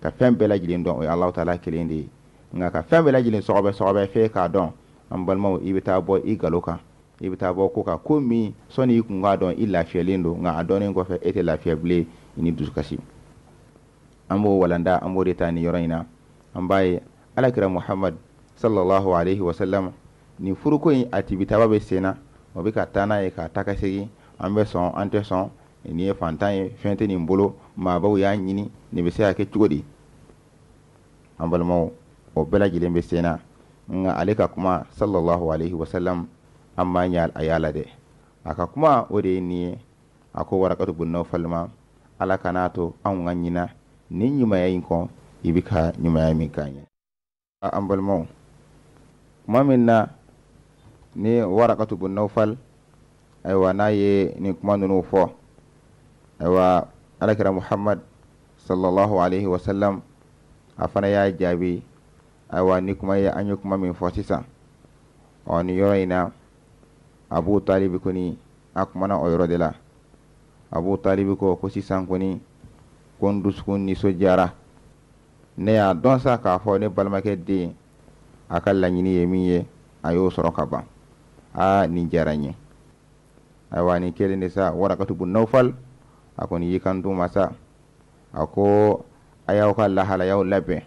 ka fɛn bɛɛ lajɛlen dɔn o ye alahu taala kelen de ye nka ka fɛn bɛɛ lajɛlen sɔgɔbɛ sɔgɔbɛ f'e k'a dɔn an balimaw i bɛ taa bɔ i galo kan i bɛ taa bɔ ko kan ko min sɔni i kun k'a dɔn i lafiyalen don nka a dɔnnen kɔfɛ e tɛ lafiya bilen ni dusukasi an b'o walanda an b'o de ta ni yɔrɔ na an b'a ye alakira muhammad sallallahu alaihi wasallam nin furuko in a tibitaba bɛ sen na o bɛ ka taa n'a ye k'a ta ka segin an bɛ sɔn an tɛ sɔn nin ye fantan ye fɛn tɛ nin bolo maabaw y'a ɲini nin bɛ se ka kɛ cogo di an balimaw o bɛɛ lajɛlen bɛ sen na nka ale ka kuma sallallahu alaihi wasallam an b'a ɲɛ a y'a la dɛ a ka kuma o de ye nin ye a ko warakatu bunnaw falima ala kana to anw ka ɲina ni ɲumaya yi kɔ i bi ka ɲumaya min k'a ɲɛ an balimaw kuma min na ni warakatu bun nawfal ayiwa n'a ye nin kuma ninnu fɔ ayiwa alakira muhammad sallallahu alaihi wasallam a fana y'a jaabi ayiwa ni kuma ye an ye kuma min fɔ sisan ɔ nin yɔrɔ in na abu talibi kɔni a kumana o yɔrɔ de la abu talibi ko ko sisan kɔni ko n dusukun nisɔndiyara ne y'a dɔn sa k'a fɔ ne balimakɛ den a ka laɲini ye min ye a y'o sɔrɔ ka ban aa nin diyara ye ayiwa nin kelen de sa warakatubu nawfal a kɔni y'i kan ma sa a ko a y'aw ka lahalayaw labɛn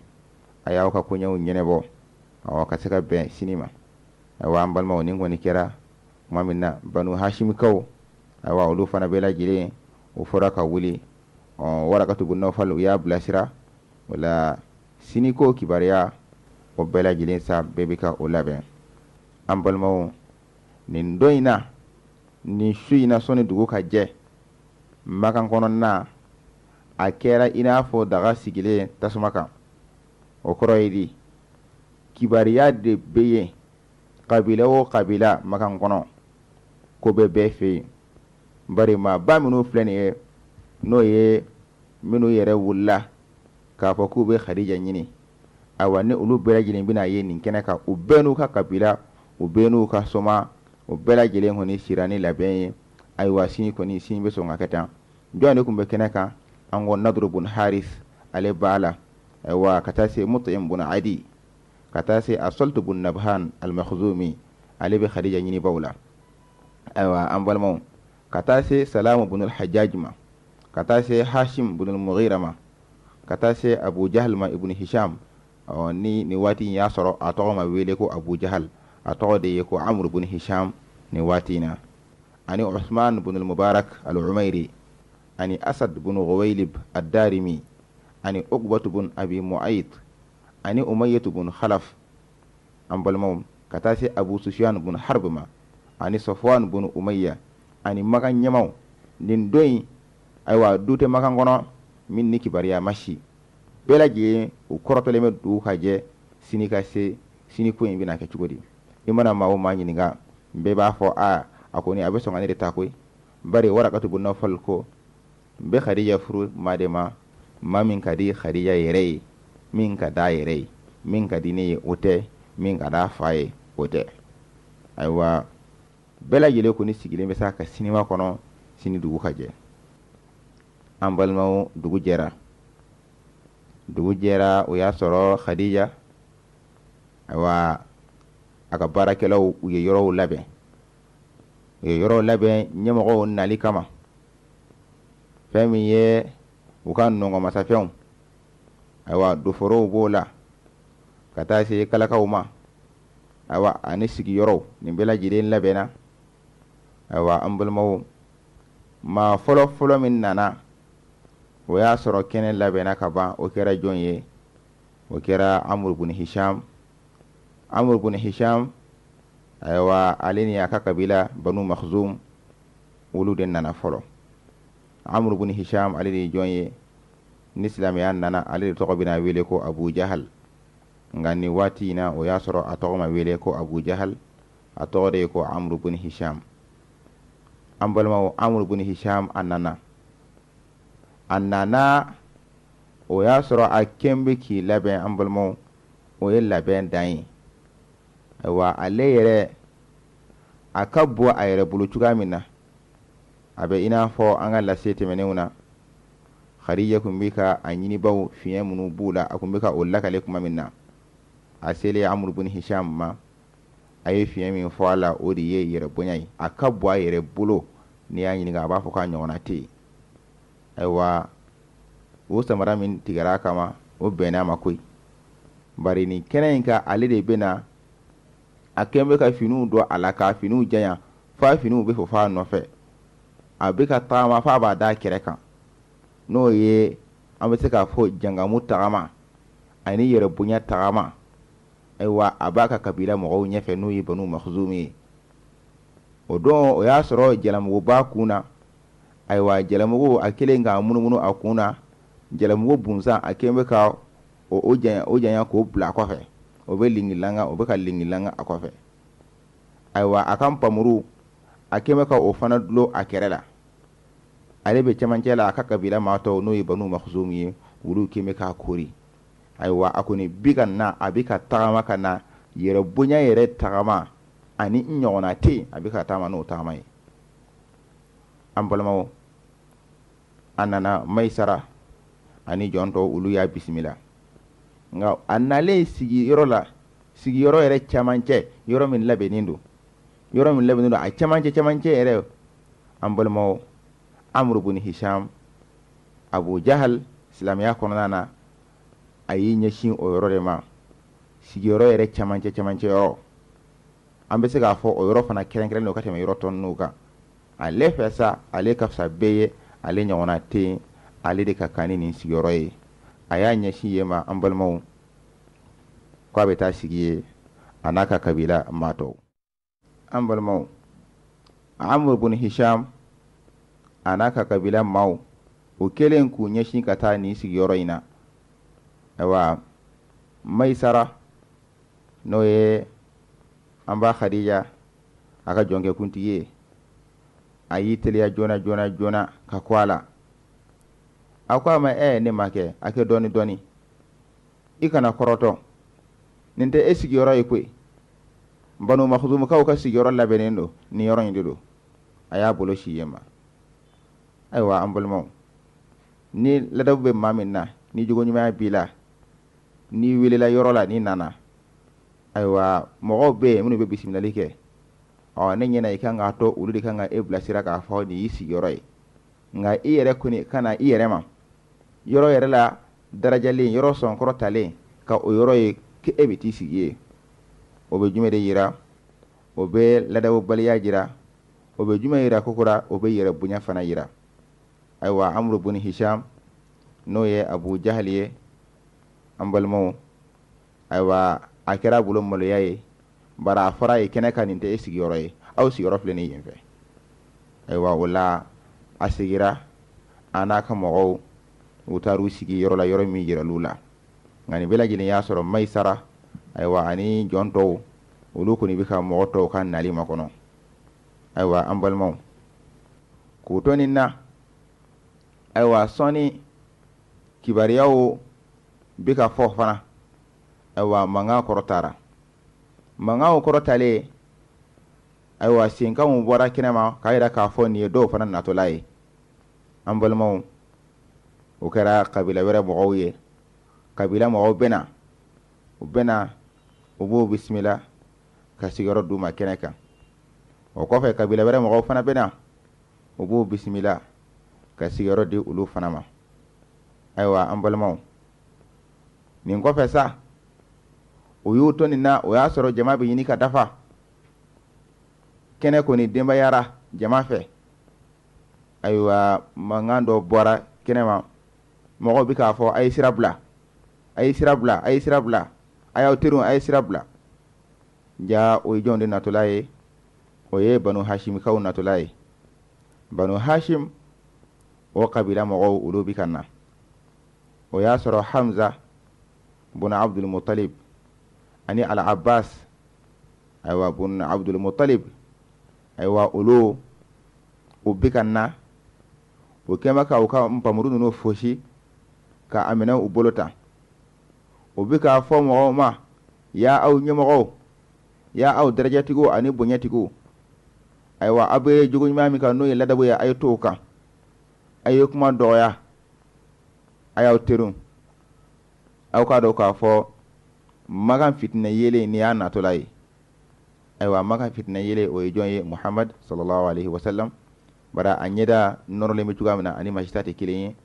a y'aw ka koɲɛw ɲɛnɛbɔ awɔ ka se ka bɛn sini ma ayiwa an balimaw nin kɔni kɛra tuma min na banu hashimikaw ayiwa olu fana bɛɛ lajɛlen o fɔra ka wuli ɔn warakatu bu nɔfal u y'a bilasira o la siniko kibaruya o bɛɛ lajɛlen sa bɛɛ bɛ ka o labɛn an balimaw nin don in na nin su in na sɔnni dugu ka jɛ makan kɔnɔna a kɛra i n'a fɔ daga sigilen tasuma kan o kɔrɔ ye di kibaruya de bɛ yen kabila o kabila makan kɔnɔ ko bɛ bɛɛ fɛ yen. bari ma ba minu filɛ nin ye n'o ye minu yɛrɛ wulila k'a fɔ k'u bɛ khadija ɲini ayiwa ni olu bɛɛ lajɛlen bɛna ye nin kɛnɛ kan u bɛɛ n'u ka kabila u bɛɛ n'u ka soma u bɛɛ lajɛlen kɔni sira ni labɛn ye ayiwa sini kɔni sini bɛ sɔn ka kɛ tan jɔn de tun bɛ kɛnɛ kan an ko nadoro bun haris ale b'a la ayiwa ka taa se mutayim bun adi ka taa se asɔlitu bun nabhan almakhzumi ale bɛ khadija ɲinibaw la ayiwa an balimaw ka taa se salamu bunul hajjaj ma ka taa se hashim bunul mughira ma ka taa se abu jahal ma ibnu hisham ɔ ni nin waati in y'a sɔrɔ a tɔgɔ ma wele ko abu jahal a tɔgɔ de ye ko amr ibnu hisham nin waati in na ani usman bunul mubarak al-umairi ani asad bunu ghuwaylib ad-darimi ani uqbatu bun abi mu'ayt ani umayyatu bun khalaf an balimaw ka taa se abu sufyan bun harb ma ani safwan bun umayya ani makan ɲɛmaw nin don aywa ayiwa du tɛ makan kɔnɔ min ni kibaruya ma si bɛɛ lajɛlen u kɔrɔtɔlen bɛ dugu ka jɛ sini ka se sini ko in bɛna kɛ cogo di i mana maa o maa ɲininka bɛɛ b'a fɔ a a kɔni a bɛ sɔn ka ne de ta koyi bari warakatu bin nɔfɔli ko n bɛ khadija furu maa de ma maa min ka di khadija yɛrɛ ye min ka d'a yɛrɛ ye min ka di ne ye o tɛ min ka d'a fa ye o tɛ ayiwa bɛɛ lajɛlen kɔni sigilen bɛ se a ka sinima kɔnɔ sini dugu ka jɛ an balimaw dugu jɛra dugu jɛra o y'a sɔrɔ khadija ayiwa a ka baarakɛlaw u ye yɔrɔw labɛn u ye yɔrɔw labɛn ɲɛmɔgɔw nali kama fɛn min ye u ka nɔngɔmasafɛnw ayiwa doforow b'o la ka taa se kalakaw ma ayiwa ani sigiyɔrɔw nin bɛɛ lajɛlen labɛnna ayiwa an balimaw maa fɔlɔfɔlɔ min nana o y'a sɔrɔ kɛnɛ labɛnna ka ban o kɛra jɔn ye o kɛra amuru bun hisham amuru bun hisham ayiwa ale ni a ka kabila banu mahzum olu de nana fɔlɔ amuru bun hisham ale de ye jɔn ye ni silamɛya nana ale de tɔgɔ bena wele ko abu jahal nga ni waati na o y'a sɔrɔ a tɔgɔ ma wele ko abu jahal a tɔgɔ de ye ko amuru bun hisham an balimaw amur bin hisham a nana a nana o y'a sɔrɔ a kɛn bɛ k'i labɛn an balimaw o ye labɛn dan ye ayiwa ale yɛrɛ a ka bɔ a yɛrɛ bolo cogoya min na a bɛ ina fo fɔ an ka lase tɛmɛnenw na khadija tun bɛ ka a ɲinibaw fiɲɛ minnu b'u la a tun bɛ ka o lakale kuma min na a selen amadu bin hisham ma a ye fiɲɛ min fɔ a la o de ye yɛrɛ ye a ka bɔ a yɛrɛ bolo n'i y'a ɲininka a b'a fɔ k'a ɲɔgɔnna tɛ yen ayiwa o samara min tigɛra a kama o bɛnna a ma koyi bari nin kɛnɛ in kan ale de bɛ na a kɛn bɛ ka finiw don a la k'a finiw janya f'a finiw bɛ fɔ f'a nɔfɛ a bɛ ka tagama f'a b'a da a kɛrɛ kan n'o ye an bɛ se k'a fɔ jangamu tagama ani yɛrɛ tagama aiwa a b'a ka kabila mɔgɔw ɲɛfɛ n'u ye banu makhzumi ye o don o y'a sɔrɔ jalamugu b'a kun na ayiwa jalamugu a kɛlen k'a munumunu a kun na jalamugu bunsan a kɛlen bɛ ka o janya o janya k'o bila a kɔfɛ o bɛ lingilanga o bɛ ka lingilanga a kɔfɛ ayiwa a ka npamuru a kɛlen bɛ ka o fana dulon a kɛrɛ la ale bɛ cɛmancɛ la a ka kabila maa tɔw n'o ye banu makhzumi ye olu kɛlen bɛ k'a kori ayiwa a kɔni bi ka na a bɛ ka tagama ka na yɛrɛ bonya yɛrɛ tagama ani ɲɔgɔnna te yen a bɛ ka taama n'o tagama ye an balimaw a nana maisara ani jɔn tɔ olu y'a bisimila nka a nalen sigiyɔrɔ la sigiyɔrɔ yɛrɛ camancɛ yɔrɔ min labɛnnen don yɔrɔ min labɛnnen don a camancɛ camancɛ yɛrɛ an balimaw amuru bun hisham abu jahal silamɛya kɔnɔna na a y'i ɲɛsin o yɔrɔ de ma sigiyɔrɔ yɛrɛ camancɛ camancɛ yɔrɔ an bɛ se k'a fɔ o yɔrɔ fana kɛrɛnkɛrɛn don ka tɛmɛ yɔrɔ tɔn n'o kan ale fɛ sa ale ka fisa bɛɛ ye ale ɲɔgɔnna tɛ ale de ka kan ni nin sigiyɔrɔ ye a y'a ɲɛsin yen ma an balimaw k'a bɛ taa sigi ye a n'a ka kabila maa tɔw an balimaw amur bun hisham a n'a ka kabila maaw o kɛlen k'u ɲɛsin ka taa nin sigiyɔrɔ in na wa maisara n'o ye amba khadija aka jonge kunti ye a y'i jona jona jona ka kwala a ko a ma e ne make ake doni doni dɔɔni dɔɔni i kana kɔrɔtɔ nin tɛ e sigiyɔrɔ ye koyi banu makhzumkaw ka sigiyɔrɔ labɛnnen don nin yɔrɔ in de don a y'a bolo si yen ma ayiwa an balimaw ni ladabu bɛ maa min na ni jogoɲumanya b'i la n'i welela yɔrɔ la n'i nana ayiwa mɔgɔw bɛ yen minnu bɛ bisimilali kɛ ɔ ne ɲɛna i kan k'a to olu de kan ka e bilasira k'a fɔ nin y'i sigiyɔrɔ ye nka i yɛrɛ kɔni ka na i yɛrɛ ma yɔrɔ yɛrɛ la darajalen yɔrɔ sɔnkɔrɔtalen ka o yɔrɔ ye k'e e bɛ t'i sigi ye o bɛ jumɛn de yira o bɛ ladabaliya jira o bɛ jumɛn yira kokora o bɛ yɛrɛ bonya fana yira ayiwa amadu buni hisam n'o ye abu jahali ye an balimaw ayiwa a kɛra bolo maloya ye bara a fɔra ye kɛnɛ ka nin tɛ e sigiyɔrɔ ye aw sigiyɔrɔ filɛ ni yen fɛ ayiwa o la a sigira a n'a ka mɔgɔw u taara sigi yɔrɔ la yɔrɔ min yɛrɛl'u la nka nin bɛɛ lajɛlen y'a sɔrɔ sara ayiwa ani jɔn tɔw olu kɔni bɛ ka mɔgɔ tɔw ka nali makɔnɔ ayiwa an balimaw k'o dɔɔnin na ayiwa sɔɔni kibaruyaw bi ka fɔ fana ayiwa mankan kɔrɔtara mankanw kɔrɔtalen ayiwa senkanw bɔra kɛnɛma k'a yira k'a fɔ nin ye dɔw fana natɔla ye an balimaw o kɛra kabila wɛrɛ mɔgɔw ye kabila mɔgɔw bɛna u bɛna u b'o bisimila ka sigiyɔrɔ d'u ma kɛnɛ kan o kɔfɛ kabila wɛrɛ mɔgɔw fana bɛna u b'o bisimila ka sigiyɔrɔ di olu fana ma ayiwa an balimaw nin kɔfɛ sa u y'u to nin na o y'a sɔrɔ jama bɛ ɲini ka dafa kɛnɛ kɔni denbayara jama fɛ ah, ayiwa mankan dɔ bɔra kɛnɛma mɔgɔw bɛ k'a fɔ a ye sira bila a ye sira bila a ye sira bila a y'aw teriw a ye sira bila ja o ye jɔn de natɔla ye o ye banu hashimikaw natɔla ye banu hashim o kabila mɔgɔw olu bɛ ka na o y'a sɔrɔ hamza bun Abdul ani Al Abbas aywa bun Abdul Muttalib aywa olu u na o kema ka u ka npamuru ninnu fosi ka a u bolota ta u k'a ma ya aw ɲɛmɔgɔw ya aw darajatigiw ani bonyatigiw ayiwa aywa abere jogo ɲuman min kan n'o ye ladabu ye a' ye kuma doya ayo terum aw k'a dɔn k'a fɔ magan fitinɛ yelen ni y'a natɔla ye ayiwa magan fitinɛ yelen o ye jɔn ye muhamad sallallahu alaihi wasallam bara a ɲɛda nɔrɔlen bɛ cogoya min ani masita tɛ kelen ye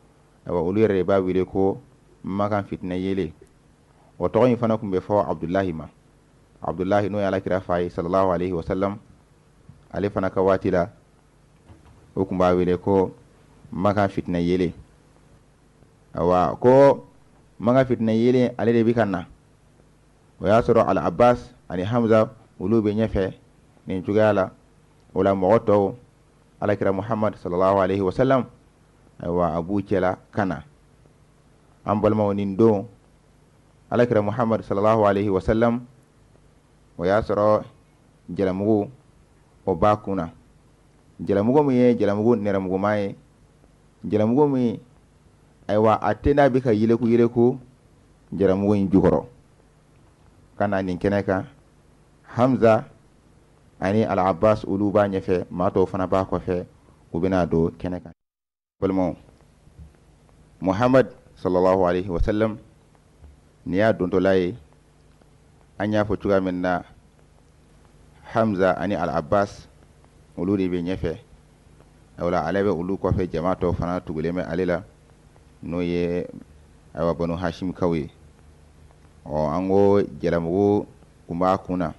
ayiwa olu yɛrɛ de b'a wele ko magan fitinɛ yelen o tɔgɔ yi fana kun bɛ fɔ abdulahi ma abdulahi n'o ye alakira fa ye sallallahu alaihi wasallam ale fana ka waati la o kun b'a wele ko magan fitinɛ yelen ayiwa ko manga fitna yele ale de bi ka na o y'a sɔrɔ al abbas ani hamza olu be ɲɛfɛ nin cogoya la o la mɔgɔ tɔw alakira muhammad sallallahu alaihi wasallam ayiwa a b'u cɛla ka na an balimaw nin don alakira muhammad sallallahu alaihi wasallam o y'a sɔrɔ jalamugu o b'a kun na jalamugu min ye jalamugu nɛrɛmuguman ye jalamugu min ayiwa a tɛ n'a bɛ ka yeleku yeleku jaramugu in jukɔrɔ ka na nin kɛnɛ kan hamza ani al-abbas olu b'a ɲɛfɛ ma dɔw fana b'a kɔfɛ u bɛna don kɛnɛ kan balimaw muhammad sallallahu alaihi wasallam nin y'a dontɔla ye an y'a fɔ cogoya min na hamza ani al-abbas olu de bɛ ɲɛfɛ wala ale bɛ olu kɔfɛ jama tɔw fana tugulen bɛ ale la n'o ye ayiwa banu hashimkaw ye ɔ an ko jalamugu kun b'a kun na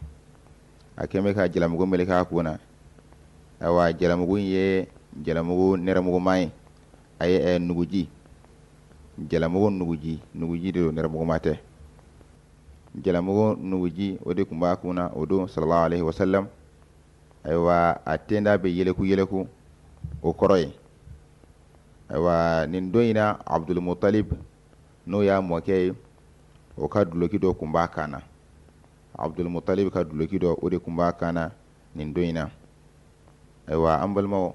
a ka jalamugu meleke a kun jalamugu ye jalamugu nɛrɛmuguman ye aye ye eh, nuguji jalamugu nuguji nuguji de don nɛrɛmuguman tɛ jalamugu nuguji o de kuna b'a kun na o sallallahu alaihi wasallam aywa atenda be bɛ yɛlɛku yɛlɛku o kɔrɔ ayiwa nin don in na abdulmutalib n'o y'a mɔkɛ ye o ka duloki dɔ kun b'a kan na abdulmutalib ka duloki dɔ o de kun b'a kan na nin don in na ayiwa an balimaw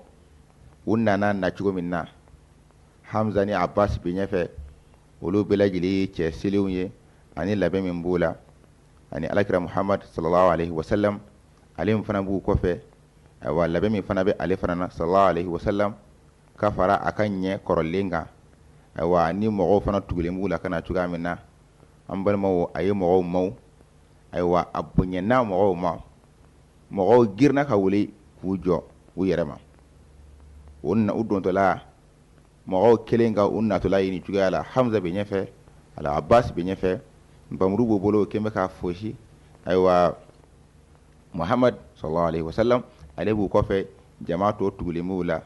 u nana nacogo min na hamza ni abbas bi ɲɛfɛ olu bɛɛ lajɛlen ye cɛ selenw ye ani labɛn min b'o la ani alakira muhammad sallallahu alaihi wasallam ale min fana b'u kɔfɛ ayiwa labɛn min fana bɛ ale fana na sallallahu alaihi wasallam ka fara a ka ɲɛ kɔrɔlen kan ayiwa ni mɔgɔw fana tugulen b'u la ka na cogoya min na an balimaw a ye mɔgɔw ma ayiwa a bonyana mɔgɔw ma mɔgɔw girinna ka wuli k'u jɔ u yɛrɛ ma o na u dontɔla mɔgɔw kelen ka u natɔla ye nin cogoya la hamza bɛ ɲɛfɛ ala abbas bɛ ɲɛfɛ bamuru b'o bolo kɛn bɛ k'a fosi ayiwa muhamad sallallahu alaihi wasallam ale b'u kɔfɛ jama to tugulen b'u la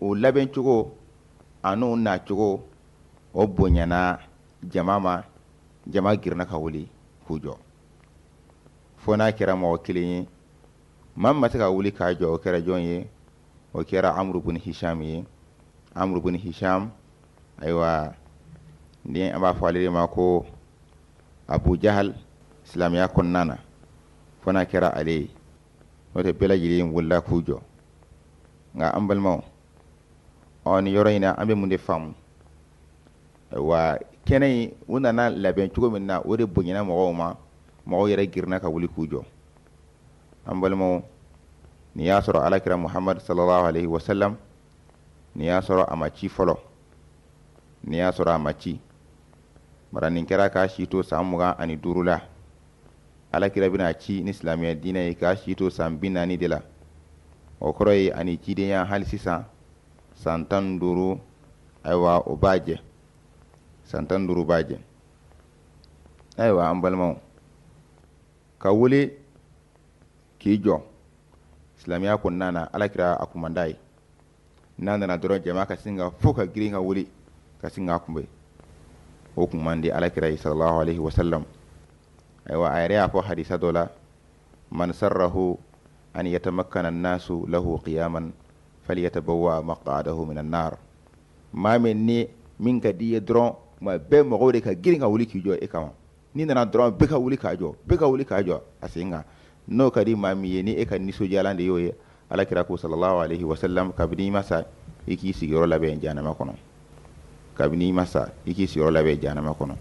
o labɛncogo an'o nacogo o bonyana jama ma jama girinna ka wuli k'u jɔ fo n'a kɛra mɔgɔ kelen ye maa min ma se ka wuli k'a jɔ o kɛra jɔn ye o kɛra amuru bin hisham ye amuru bin hisham ayiwa ni an b'a fɔ ale de ma ko abu jahal silamɛya kɔnɔna na fo n'a kɛra ale ye n'o tɛ bɛɛ lajɛlen wulila k'u jɔ nka an balimaw ɔ yɔrɔ in na an bɛ mun de faamu wa kɛnɛ in u nana labɛn cogo min na o de bonyana mɔgɔw ma mɔgɔw yɛrɛ girinna ka wuli k'u jɔ an balimaw ni y'a sɔrɔ alakira muhamadu sallallahu alaihi sallam ni y'a sɔrɔ a ma ci fɔlɔ ni y'a sɔrɔ a ma ci mara nin kɛra k'a si to san mugan ani duuru la alakira bɛna ci ni silamɛya diinɛ ye k'a si to san bi naani de la o kɔrɔ ye ani cidenya hali sisan Santan duru aiwa ayiwa o baje santan duru baje ayiwa an balmau ka wuli k'i jo islamiya kunna na alakira a kun nan d'a n'a nana jama ka singa ka fo ka girin ka wuli ka sin k'a kunbɛn o kun man alakira sallallahu alaihi wasallam ayiwa a yɛrɛ y'a hadisa dola man sarrahu an yatamakkana nasu lahu qiyaman falyatabawa maqadahu min annar maa min ni min ka di ye ma bɛɛ mɔgɔw de ka girin ka wuli k'i jɔ e kama n'i nana dɔrɔn bɛɛ ka wuli k'a jɔ bɛɛ ka wuli k'a jɔ a n'o ka di maa min ni e ka nisɔndiyalan de y'o ye alakira ko sallallahu alaihi wasallam kabini i ma sa i k'i sigiyɔrɔ labɛn jahanama kɔnɔ kabini i ma sa i k'i sigiyɔrɔ labɛn jahanama kɔnɔ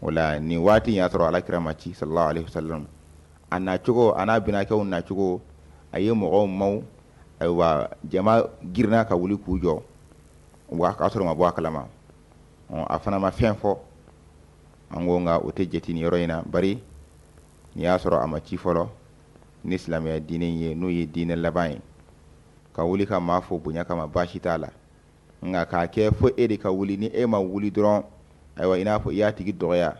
o la nin waati in y'a sɔrɔ ma ci sallallahu alaihi wasallam a nacogo a n'a binakɛw nacogo a ye mɔgɔw maw ayiwa jama girinna ka wuli k'u jɔ wa k'a sɔrɔ ma bɔ a kalama a fana ma fɛn fɔ an ko nka o tɛ jate nin yɔrɔ in na bari ni y'a sɔrɔ a ma ci fɔlɔ ni silamɛya diinɛ ye n'o ye diinɛ laban ye ka wuli ka maa fo bonya kama baasi t'a la nka k'a kɛ fo e de ka wuli ni e ma wuli dɔrɔn ayiwa i n'a fɔ i y'a tigi dɔgɔya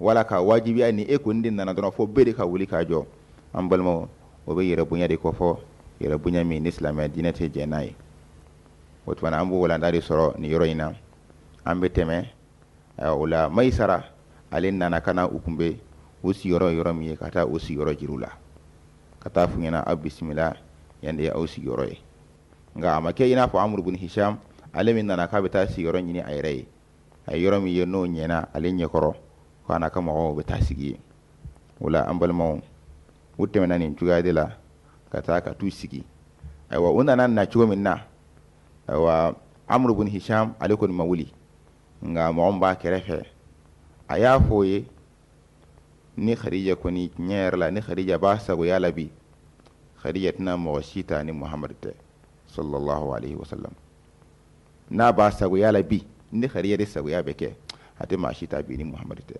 wala ka wajibiya ni e kɔni de nana dɔrɔn fo bɛɛ de ka wuli k'a jɔ an balimaw o bɛ yɛrɛ bonya de kɔ fɔ yɛrɛ bonya min ni silamɛya diinɛ tɛ jɛn n'a ye o tuma na an b'o walanda de sɔrɔ nin yɔrɔ in na an bɛ tɛmɛ o la maisara ale nana ka na u kunbɛn o sigiyɔrɔ yɔrɔ min ye ka taa o sigiyɔrɔ jiriw la ka taa f'u ɲɛna aw bisimila yan de ye aw sigiyɔrɔ ye nka a ma kɛ i n'a fɔ amadu bin hisham ale min nana k'a bɛ taa sigiyɔrɔ ɲini a yɛrɛ ye a ye yɔrɔ min ye n'o ɲɛna ale ɲɛkɔrɔ k'a n'a ka mɔgɔw bɛ taa sigi yen o la an balimaw u tɛmɛna nin cogoya de la ka taa ka t'u sigi ayiwa u nana na cogo min na ayiwa amadu bin hisham ale kɔni ma wuli nka mɔgɔ min b'a kɛrɛfɛ a y'a fɔ o ye ni khadija kɔni tiɲɛ yɛrɛ la ni khadija b'a sagoya la bi khadija tɛna mɔgɔ si ta ni muhamadu tɛ sallallahu alaihi wasallam n'a b'a sagoya la bi ni khadija de sagoya bɛ kɛ a tɛ maa si ta bi ni muhamadu tɛ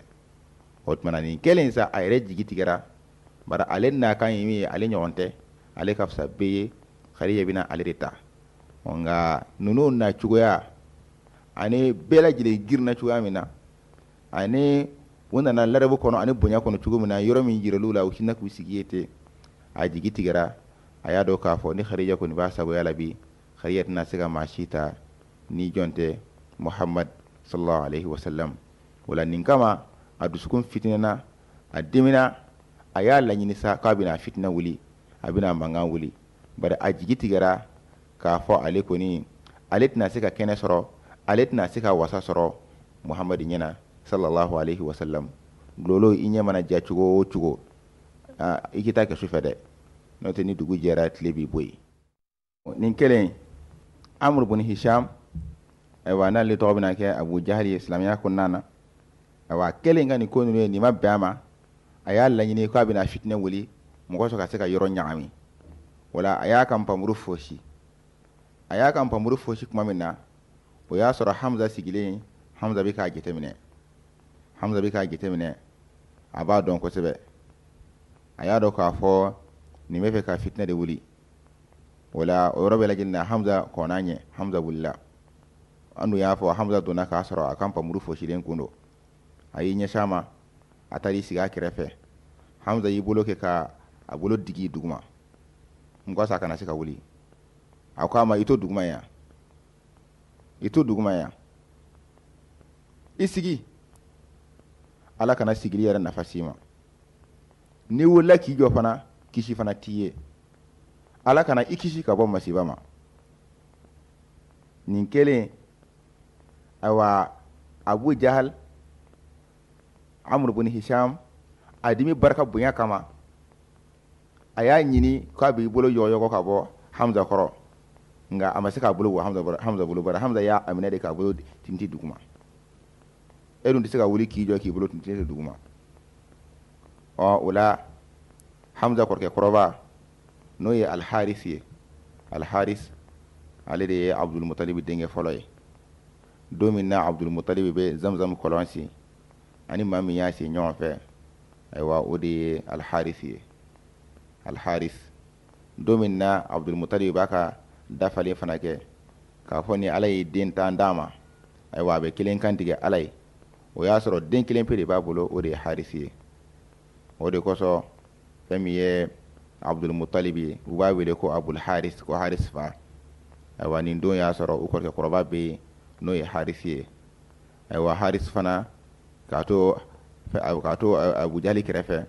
o tuma nin kɛlen sa a yɛrɛ jigi tigɛra bari ale n'a kan ye min ye ale ɲɔgɔn tɛ ale ka fisa bɛɛ ye khadija bɛna ale de ta nka ninnu na cogoya ani bɛɛ lajɛlen girinna cogoya min na ani u nana ladabu kɔnɔ ani bonya kɔnɔ cogo min na yɔrɔ min jiral'u la u sinna k'u sigi yen ten a jigi tigɛra a y'a dɔn k'a fɔ ni khadija kɔni b'a sagoya la bi khadija tɛna se ka maa si ta ni jɔn tɛ muhammad sallallahu alaihi wasallam o la nin kama a dusukun fitinɛna a dimina a y'a laɲini sa k'a bɛna fitinɛ wuli a bena mankan wuli bari a jigi tigɛra k'a fɔ ale kɔni ale tɛna se ka kɛnɛ sɔrɔ ale tɛna se ka wasa sɔrɔ muhamadu ɲɛna sallallahu alaihi wasallam lolo i ɲɛ mana ja cogo o cogo i k'i ta kɛ sufɛ dɛ n'o tɛ ni dugu jɛra tile b'i bo ye. nin kelen amadu bun hisham ayiwa n'ale tɔgɔ bɛna kɛ abu jahali ye silamɛya kɔnɔna na ayiwa kelen ka nin ko ninnu ye nin ma bɛn a ma a y'a laɲini k'a bɛna fitinɛ wuli mɔgɔ sɔrɔ ka se ka yɔrɔ ɲagami o a y'a ka npamuru fosi a y'a ka npamuru fosi tuma min na o y'a sɔrɔ hamza sigilen hamza bɛ k'a jateminɛ hamza bɛ k'a jateminɛ a b'a dɔn kosɛbɛ a y'a dɔn k'a fɔ nin bɛ fɛ ka fitinɛ de wuli o o yɔrɔ bɛɛ lajɛlen na hamza kɔnna ɲɛ hamza wulila an dun y'a fɔ hamza donna k'a sɔrɔ a ka npamuru fosilen kun don a y'i ɲɛsin a ma a taar'i sigi a kɛrɛfɛ hamza y'i bolo kɛ ka a bolo digi duguma n gwasa kana se ka wuli a ko a ma i to duguma yan i to duguma yan i sigi ala kana sigili yɛrɛ nafa si ma n'i wulila k'i jɔ fana kisi fana t'i ye ala kana i kisi ka bɔ masiba ma nin kelen ayiwa abu jahal amr bun hisham a dimi barika bonya kama a y'a ɲini k'a b'i bolo yɔgɔyɔgɔ ka bɔ hamza kɔrɔ nka a ma se k'a bolo bɔ hamza bolo bari hamza y'a minɛ de k'a bolo tinti duguma e dun tɛ se ka wuli k'i jɔ k'i bolo tinti duguma ɔ o la hamza kɔrɔkɛ kɔrɔba n'o ye alharis ye alharis ale de ye abdulmutalibi denkɛ fɔlɔ ye don min na abdulmutalibi bɛ zamzam kɔlɔn sen ani maa min y'a sen ɲɔgɔn fɛ ayiwa o de ye alharisi ye alharis don min na abdulmutalib b'a ka dafalen fana kɛ k'a fɔ ni ala ye den tan d'a ma ayiwa a bɛ kelen kan ala ye o y'a sɔrɔ den kelen pe de b'a bolo o de ye harisi ye o de kosɔn fɛn min ye abdulmutalib ye u b'a wele ko abulharis ko haris fa ayiwa nin don y'a sɔrɔ u kɔrɔkɛ kɔrɔba bɛ yen n'o ye harisi ye ayiwa haris fana k'a to k'a to abujali kɛrɛfɛ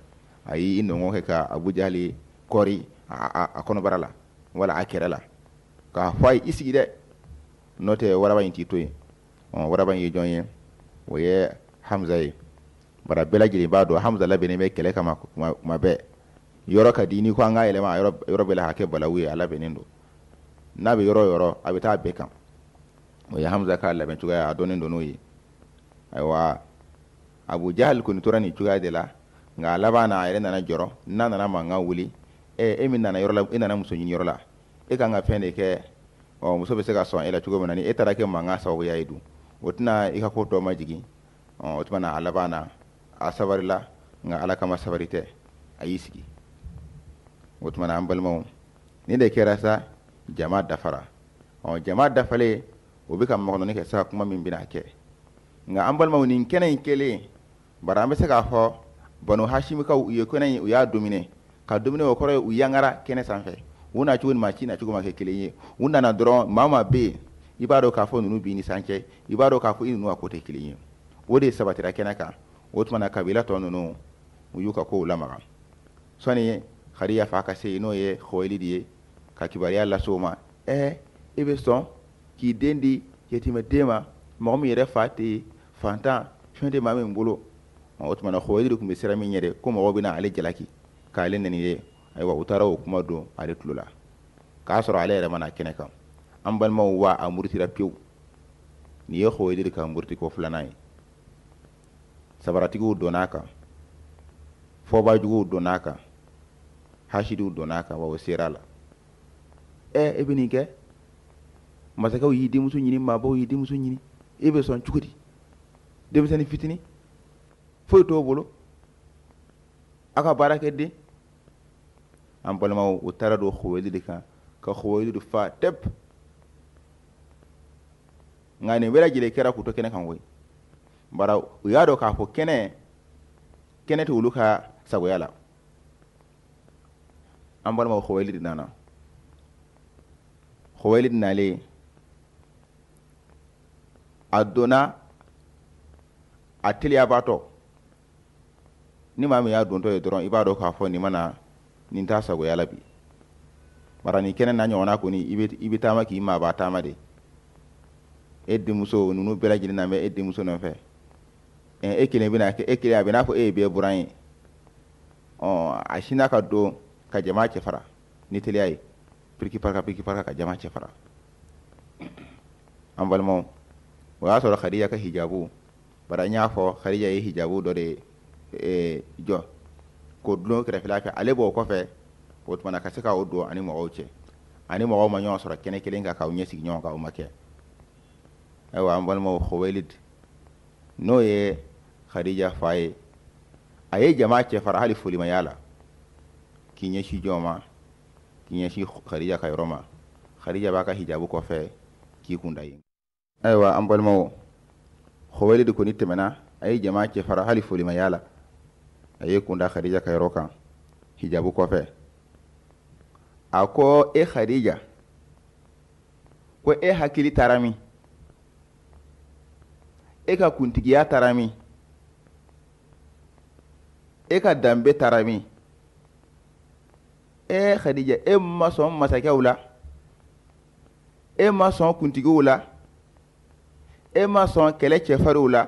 a y'i nɔngɔ kɛ ka abujali kɔri a kɔnɔbara la wala a kɛrɛ la k'a fɔ a ye i sigi dɛ n'o tɛ waraba in t'i to yen ɔ waraba in ye jɔn ye o ye hamza ye bara bɛɛ lajɛlen b'a dɔn hamza labɛnnen bɛ kɛlɛ kama kuma bɛɛ yɔrɔ ka di n'i ko an ka yɛlɛma yɔrɔ bɛɛ la hakɛ balawu ye a labɛnnen don n'a bɛ yɔrɔ o yɔrɔ a bɛ taa bɛɛ kan o ye hamza ka labɛn cogoya a dɔnnen don n'o ye ayiwa abu jahali kɔni tora nin cogoya de la nka a laban na a yɛrɛ nana jɔrɔ n'a nana mankan wuli Eh, e min nana yɔrɔ la e nana muso ɲini yɔrɔ la e kan ka fɛn de kɛ ɔ muso bɛ se ka sɔn e la cogo min na ni e taara kɛ mankan sababuya ye dun o tɛna i ka ko tɔ ma jigin ɔ o tuma na a laban na a sabarila nka ala kama sabari tɛ a y'i sigi o tuma na an balimaw ni de kɛra sa jama dafara ɔ jama dafalen o bɛ ka makɔnɔni kɛ sa kuma min bɛna kɛ nka an balimaw nin kɛnɛ in kelen bari an bɛ se k'a fɔ banu hasimikaw u ye kɛnɛ in u y'a domine ka dumuni o kɔrɔ ye u yangara kɛnɛ sanfɛ u na cogo ni ma ci na cogo ma kɛ kelen ye u nana dɔrɔn maa maa bɛ yen i b'a dɔn k'a fɔ ninnu b'i ni san cɛ i b'a dɔn k'a fɔ i ninnu ka ko tɛ kelen ye o de sabatira kɛnɛ kan o tuma na kabila tɔ ninnu u y'u ka kow lamaga sɔnni hariya fa ka se n'o ye hɔyili de ye ka kibaruya lase o ma ɛ i bɛ sɔn k'i den di yetimɛden ma mɔgɔ min yɛrɛ fa tɛ yen fantan fɛn tɛ maa min bolo o tuma na hɔyili de tun bɛ siran min ɲɛ dɛ ko mɔgɔw bɛ ale jalaki k'ale nani ye ayiwa u taara o kuma don ale tulo la k'a sɔrɔ ale yɛrɛ mana kɛnɛ kan an balimaw wa a murutira pewu nin ye hɔyidiri ka muruti filanan ye sabaratigiw donn'a kan fɔbajuguw donn'a kan hasidiw donn'a kan wa o ser'a la ɛ e bɛ nin kɛ masakɛw y'i denmuso ɲini maabaw y'i denmuso ɲini e bɛ sɔn cogo di denmisɛnnin fitinin foyi t'o bolo a ka baara kɛ den an balimaw u taara don xuwayli de kan ka xuwaylidu fa tep nka nin bɛɛ lajɛlen kɛra k'u to kan bara u y'a kene k'a fɔ kɛnɛ kɛnɛ tɛ olu ka sagoya an balimaw xuwaylidu nana xuwaylidu nalen a a ni maa min y'a dontɔ ye dɔrɔn i b'a dɔn k'a fɔ nin nin t'a sagoya la bi bara nin kɛnɛ n'a ɲɔgɔnna kɔni i bɛ taama k'i maa b'a taama de e denmuso ninnu bɛɛ lajɛlen na bɛ e denmuso nɔfɛ ɛ e kelen bɛna kɛ e kelen a bɛ fɔ e ye bɛɛ buran ye a si ka don ka jama cɛ ni teliya ye piriki paraka piriki paraka ka jama cɛ fara an balimaw o y'a sɔrɔ khadija ka hijabu bara n y'a fɔ khadija ye hijabu dɔ de jɔ k'o dulon kɛrɛfɛla fɛ ale b'o kɔfɛ o tuma na ka se ka o don ani mɔgɔw cɛ ani mɔgɔw ma ɲɔgɔn sɔrɔ kɛnɛ kelen kan k'aw ɲɛsigi ɲɔgɔn kan o ma kɛ ayiwa an balimaw howelid n'o ye khadija fa ye a ye jama cɛ fara hali folimaya la k'i ɲɛsi jɔn ma k'i ɲɛsi khadija ka yɔrɔ ma khadija b'a ka hijabu kɔfɛ k'i kunda yen ayiwa an balimaw howelid kɔni tɛmɛna a ye jama cɛ fara hali folimaya la a ye kunda khadija ka yɔrɔ kan hijabu kɔfɛ a ko e khadija ko e hakili tarami min e ka kuntigiya taara min e ka danbe tarami min e khadija e ma sɔn masakɛw la e ma sɔn kuntigiw la e ma sɔn kɛlɛ cɛfarinw la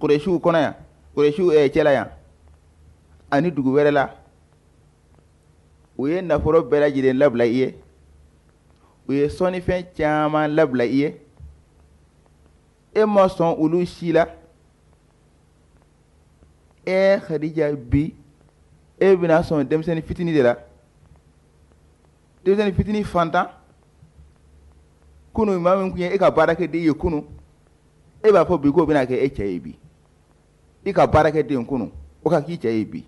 kuresiw kɔnɔ yan Kuresiw eh, cɛla yan ani dugu wɛrɛ la u ye nafolo bɛɛ lajɛlen labila i ye u ye sɔnnifɛn caman labila i ye e ma sɔn olu si la e kadija bi e bɛna sɔn denmisɛnnin fitinin de la denmisɛnnin fitinin fantan kunu maa min tun ye e ka baarakɛden ye kunu e b'a fɔ e e bi k'o bɛna kɛ e cɛ ye bi i ka den kunu o ka k'i cɛ ye bi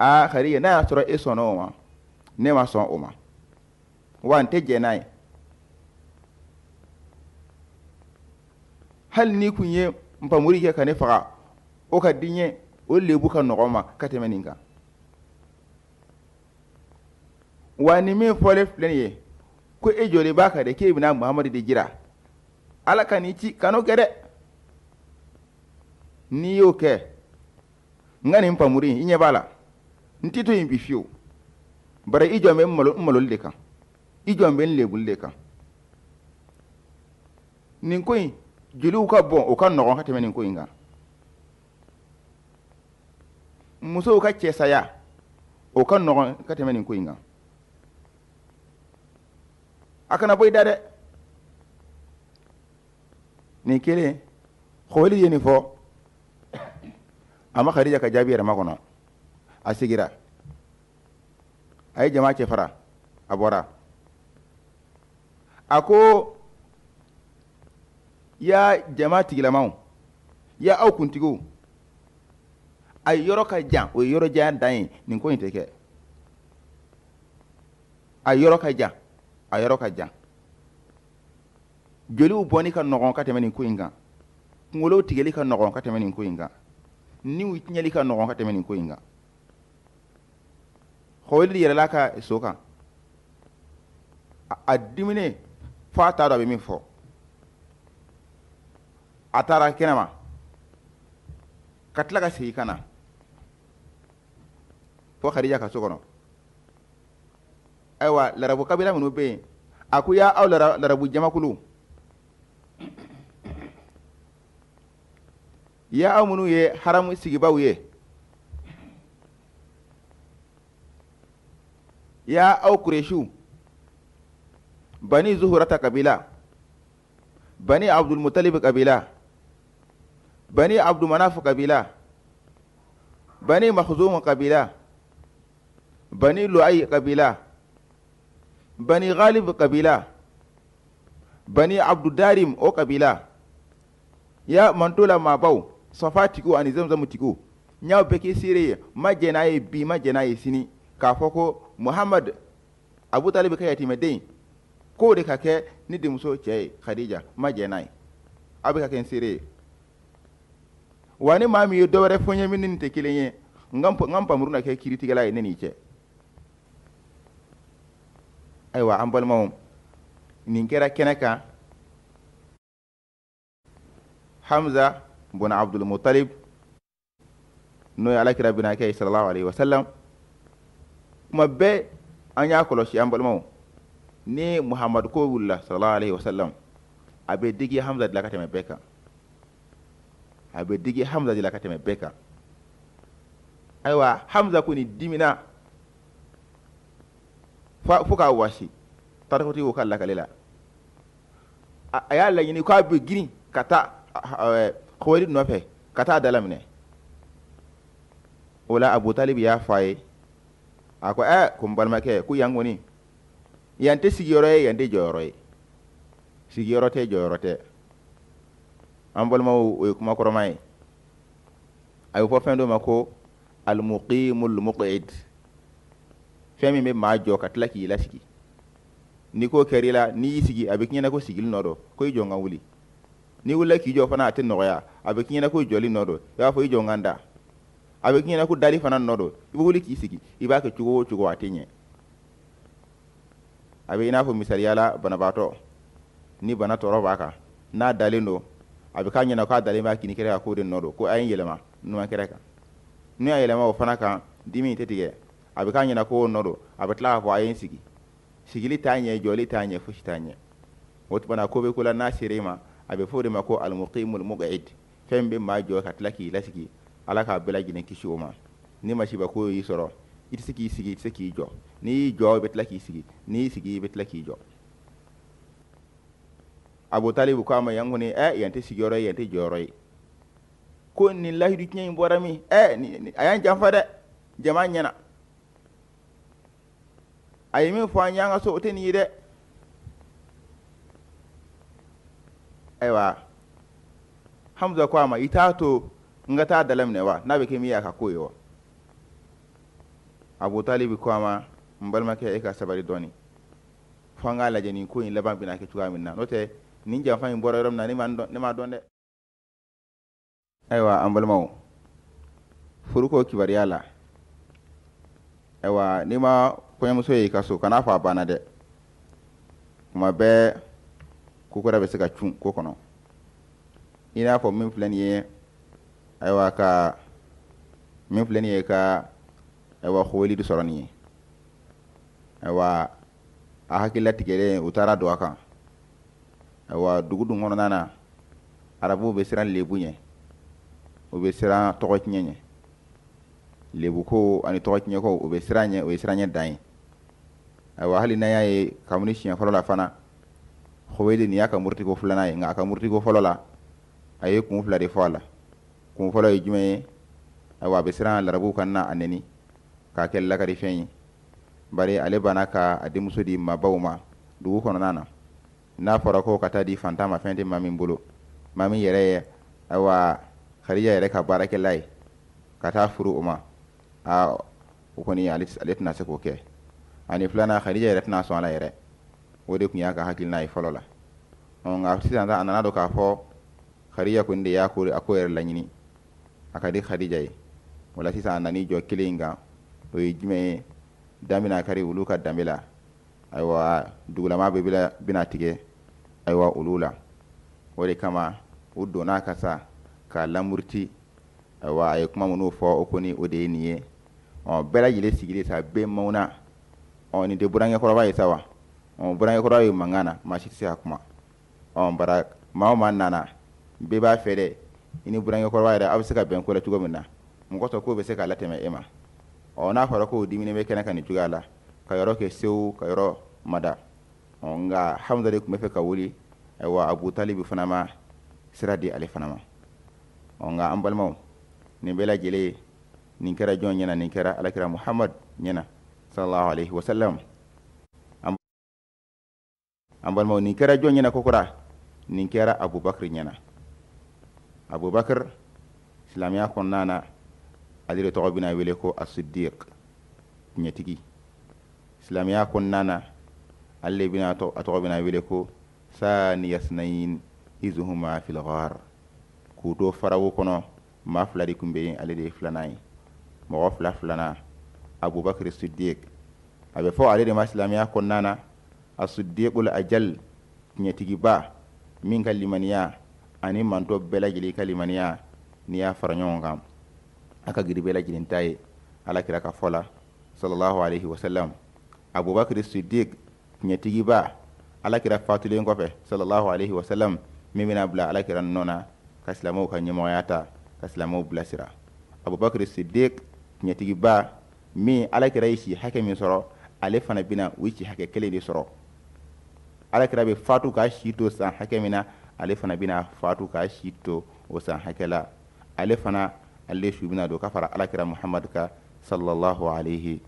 aa kari n'a y'a sɔrɔ e sɔnna o ma ne ma sɔn o ma wa n tɛ jɛn n'a ye hali n'i kun ye npamuru kɛ ka ne faga o ka di n ye o lebu ka nɔgɔ ma ka tɛmɛ nin kan wa ni min fɔlen filɛ nin ye ko e jɔlen b'a kan dɛ k'e bɛna muhamadu de jira ala ka n'i ci kan'o kɛ dɛ n'i y'o kɛ n ka nin pamuri i ɲɛ b'a la n tɛ to yen bi fiyewu bari i jɔn bɛ n maloli de kan i jɔn bɛ n lebuli de kan nin ko in jeliw ka bɔn o ka nɔgɔn ka tɛmɛ nin ko in kan musow ka cɛsaya o ka nɔgɔn ka tɛmɛ nin ko in kan a kana bɔ i da dɛ nin kelen kɔli ye nin fɔ ama kharija ka jaabi yɛrɛma kɔnɔ a sigira a ye jama cɛ fara a bɔra a ko ya jama tigilamaw ya aw kuntigiw a yɔrɔ ka jan o ye yɔrɔ jan dan ye nin ko in tɛ kɛ a yɔrɔ ka jan a yɔrɔ ka jan joliw bɔnni ka nɔgɔn ka tɛmɛ nin ko in kan kunkolow tigɛli ka nɔgɔn ka tɛmɛ nin ko in kan niw i ka nɔgɔn ka tɛmɛ nin ko yi kan hɔwelidi yɛrɛla ka so kan a dimine fɔ a dɔ a min fɔ a taara kɛnɛma ka tila ka segi ka na fo kadija ka so kɔnɔ larabu kabila minnu akuya a ko ya aw larabu jamakulu ya aw minnu ye haramu sigibaw ye ya aw kureshiw bani zuhurata kabila bani abdulmutalib kabila bani abdumanafu kabila bani mahzumu kabila bani lu'ai kabila bani ghalib kabila bani abdudarim o kabila ya mantula mabau safa tigiw ani zamzam tigiw n y'a bɛɛ k'i seere ye ma n'a ye bi ma jɛ n'a ye sini k'a fɔ ko muhamadu abu talib ka yatimɛden k'o de ka kɛ ne denmuso cɛ ye khadija ma jɛ n'a ye aw bɛ ka kɛ n seere ye wa ni maa min ye dɔwɛrɛ fɔ n ye min ni nin tɛ kelen ye n ka n panmuru na kɛ kiritigɛla ye ne n'i cɛ ayiwa an balimaw nin kɛra kɛnɛ kan hamza bun abdul muttalib n'o ye alakira binakɛ ye sallallahu alaihi wasallam kuma bɛɛ an y'a kɔlɔsi an balimaw ni muhamadu ko wulila sallallahu alaihi wasallam a bɛ digi hamza de la ka tɛmɛ bɛɛ kan a bɛ digi hamza de la ka tɛmɛ bɛɛ kan ayiwa hamza ko dimina fo k'a wasi tarikotigi ko a y'a laɲini k'a bɛ girin ka taa kowari nɔfɛ ka taa da laminɛ o la abu talib y'a fɔ a ye a ko ɛ ko n balimakɛ ko yan kɔni yan tɛ sigiyɔrɔ ye yan tɛ jɔyɔrɔ ye sigiyɔrɔ tɛ jɔyɔrɔ tɛ an balimaw o ye kuma kɔrɔma ye a bɛ fɔ fɛn dɔ ma ko alimuqimul muqid fɛn min bɛ maa jɔ ka tila k'i lasigi n'i ko kɛr'i la n'i y'i sigi a bɛ k'i ɲɛna ko sigili nɔ don ko i jɔ n ka wuli n'i wulila k'i jɔ fana a tɛ nɔgɔya a bɛ k'i ɲɛna ko jɔli nɔ don i b'a fɔ i jɔ n ka da a bɛ k'i ɲɛna ko dali fana nɔ don i bɛ wuli k'i sigi i b'a kɛ cogo o cogo a tɛ ɲɛ a bɛ i n'a fɔ misaliya la banabaatɔ ni bana tɔɔrɔ b'a kan n'a dalen don a bɛ k'a ɲɛna k'a dalen b'a kini kɛra kan k'o de nɔ don ko a ye n yɛlɛma numan kɛra kan n'u y'a yɛlɛma o fana kan dimi in tɛ tigɛ a bɛ k'a ɲɛna k'o nɔ don a bɛ tila k'a fɔ a ye n sigi sigili t'a ɲɛ jɔli t'a ɲɛ fosi t'a ɲɛ o tuma na ko bɛ ko la n'a sera ma a bɛ fɔ o de ma ko alimuqimul muqid fɛn bɛ maa jɔ ka tila k'i lasigi ala k'a bɛɛ kisi o ma ni masiba y'i sɔrɔ i tɛ se k'i sigi i tɛ se k'i jɔ n'i y'i jɔ i bɛ tila k'i sigi n'i y'i sigi i bɛ tila k'i jɔ abu talibu ko a ma yan kɔni ɛ yan tɛ sigiyɔrɔ ye yan tɛ jɔyɔrɔ ye ko nin lahidu tiɲɛ in bɔra min ɛ a y'an janfa dɛ jama ɲɛna a ye min fɔ an y'an ka so o tɛ nin ye dɛ aiwa hamza kwa ma ita to nga dalam ne wa na be ke miya ka koyo abu talib kwa ma mbal ma ke ka sabari doni fanga la jeni ko in laban bina ke tuwa minna note nin jam fami boro rom na ni ma don ni ma don de aiwa ambal mawo furuko kibariya la aiwa ni ma kɔɲɔmuso y'i ka kana fa bana de ma be kokora bɛ se ka cun ko kɔnɔ i n'a fɔ min filɛ nin ye ayiwa ka min filɛ nin ye ka ayiwa howelili sɔrɔ nin ye ayiwa a hakililatigɛlen u taara don a kan ayiwa dugu dun kɔnɔna na arabuw bɛ siran lebu ɲɛ o bɛ siran tɔgɔ tiɲɛ ɲɛ lebuko ani tɔgɔ tiɲɛko u bɛ siran ɲɛ o ye siran ɲɛ dan ye ayiwa hali n'a y'a ye kabini siɲɛ fɔlɔ la fana Xuwaydi ni y'a ka murutiko filanan ye nka a ka murutiko la a ye kun fila de fɔ la kun fɔlɔ ye jumɛn ye ayiwa a bɛ siran larabuw ka na a neni k'a kɛ lakarifɛn ale bana ka a denmuso di dugu kono nana n'a fɔra ko ka di fantama ma mami mbulu mami yere awa kharija yere ka barake lai kata furu uma ma aa o kɔni ale tɛna se k'o kɛ ani filanan Khadija yɛrɛ tɛna sɔn a la yɛrɛ o de tun y'a ka hakilina ye er fɔlɔ la nka sisan ta a nana dɔn k'a fɔ khadija kɔni de y'a ko a ko yɛrɛ laɲini a ka di khadija ye o sisan a nani jɔ kelen kan o ye jumɛn ye damina kari olu ka danbe la ayiwa dugulama bɛ bɛna tigɛ ayiwa olu la o de kama u donna ka sa k'a lamuruti ayiwa a ye kuma minnu fɔ o kɔni o de ye nin ye bɛɛ lajɛlen sigilen sa bɛɛ mauna ɔ nin burankɛ kɔrɔba ye sa wa burankɛkɔrɔ ye mankan na maa si tɛ se ka kuma bara maa o maa nana bɛɛ b'a fɛ dɛ i ni burankɛkɔrɔba yɛrɛ aw bɛ se ka bɛn ko la cogo min na mɔgɔ tɔ k'o bɛ se k'a latɛmɛ e ma ɔ n'a fɔra k'o diminen bɛ kɛnɛ ka nin cogoya la ka yɔrɔ kɛ sewu ka yɔrɔ mada nka hamza de tun bɛ fɛ ka wuli ayiwa abutalibi fana ma sira di ale fana ma nka an balimaw nin bɛɛ lajɛlen nin kɛra jɔn ɲɛna nin kɛra alakira muhamad ɲɛna sallallahu alaihi wasallam an balimaw nin kɛra jɔn ɲɛna kokora nin kɛra abubakar ɲɛna abubakar silamɛya kɔnɔna na ale de tɔgɔ bɛna wele ko asidiq ɲɛtigi silamɛya kɔnɔna na ale de bɛna a tɔgɔ bɛna wele ko yasnain izuhuma filghar k'u to farawo kɔnɔ maa fila de tun bɛ yen ale de ye filanan ye mɔgɔ fila filanan abubakar sidiq a bɛ fɔ ale de ma silamɛya kɔnɔna na asiddiqul ajal tiɲɛtigiba min ka limaniya ani manto bɛɛ lajɛlen ka limaniya n'i y'a fara ɲɔgɔn kan a ka giri bɛɛ ta ye ala kira ka fɔ la sallallahu alaihi wasallam abubakar siddiq tiɲɛtigiba ala kira fatulen kɔfɛ sallallahu alaihi wasallam min bɛna bila ala kira nɔ na ka silamɛw ka ɲɛmɔgɔya ta ka silamɛw bilasira abubakar siddiq tiɲɛtigiba min ala kira ye si hakɛ min sɔrɔ ale fana bɛna o si hakɛ kelen de sɔrɔ alakira bɛ fatu k'a si san hakɛ min na ale fana bɛna fatu k'a si o san hakɛ la ale fana ale su bɛna don alakira muhamadu ka sallallahu alaihi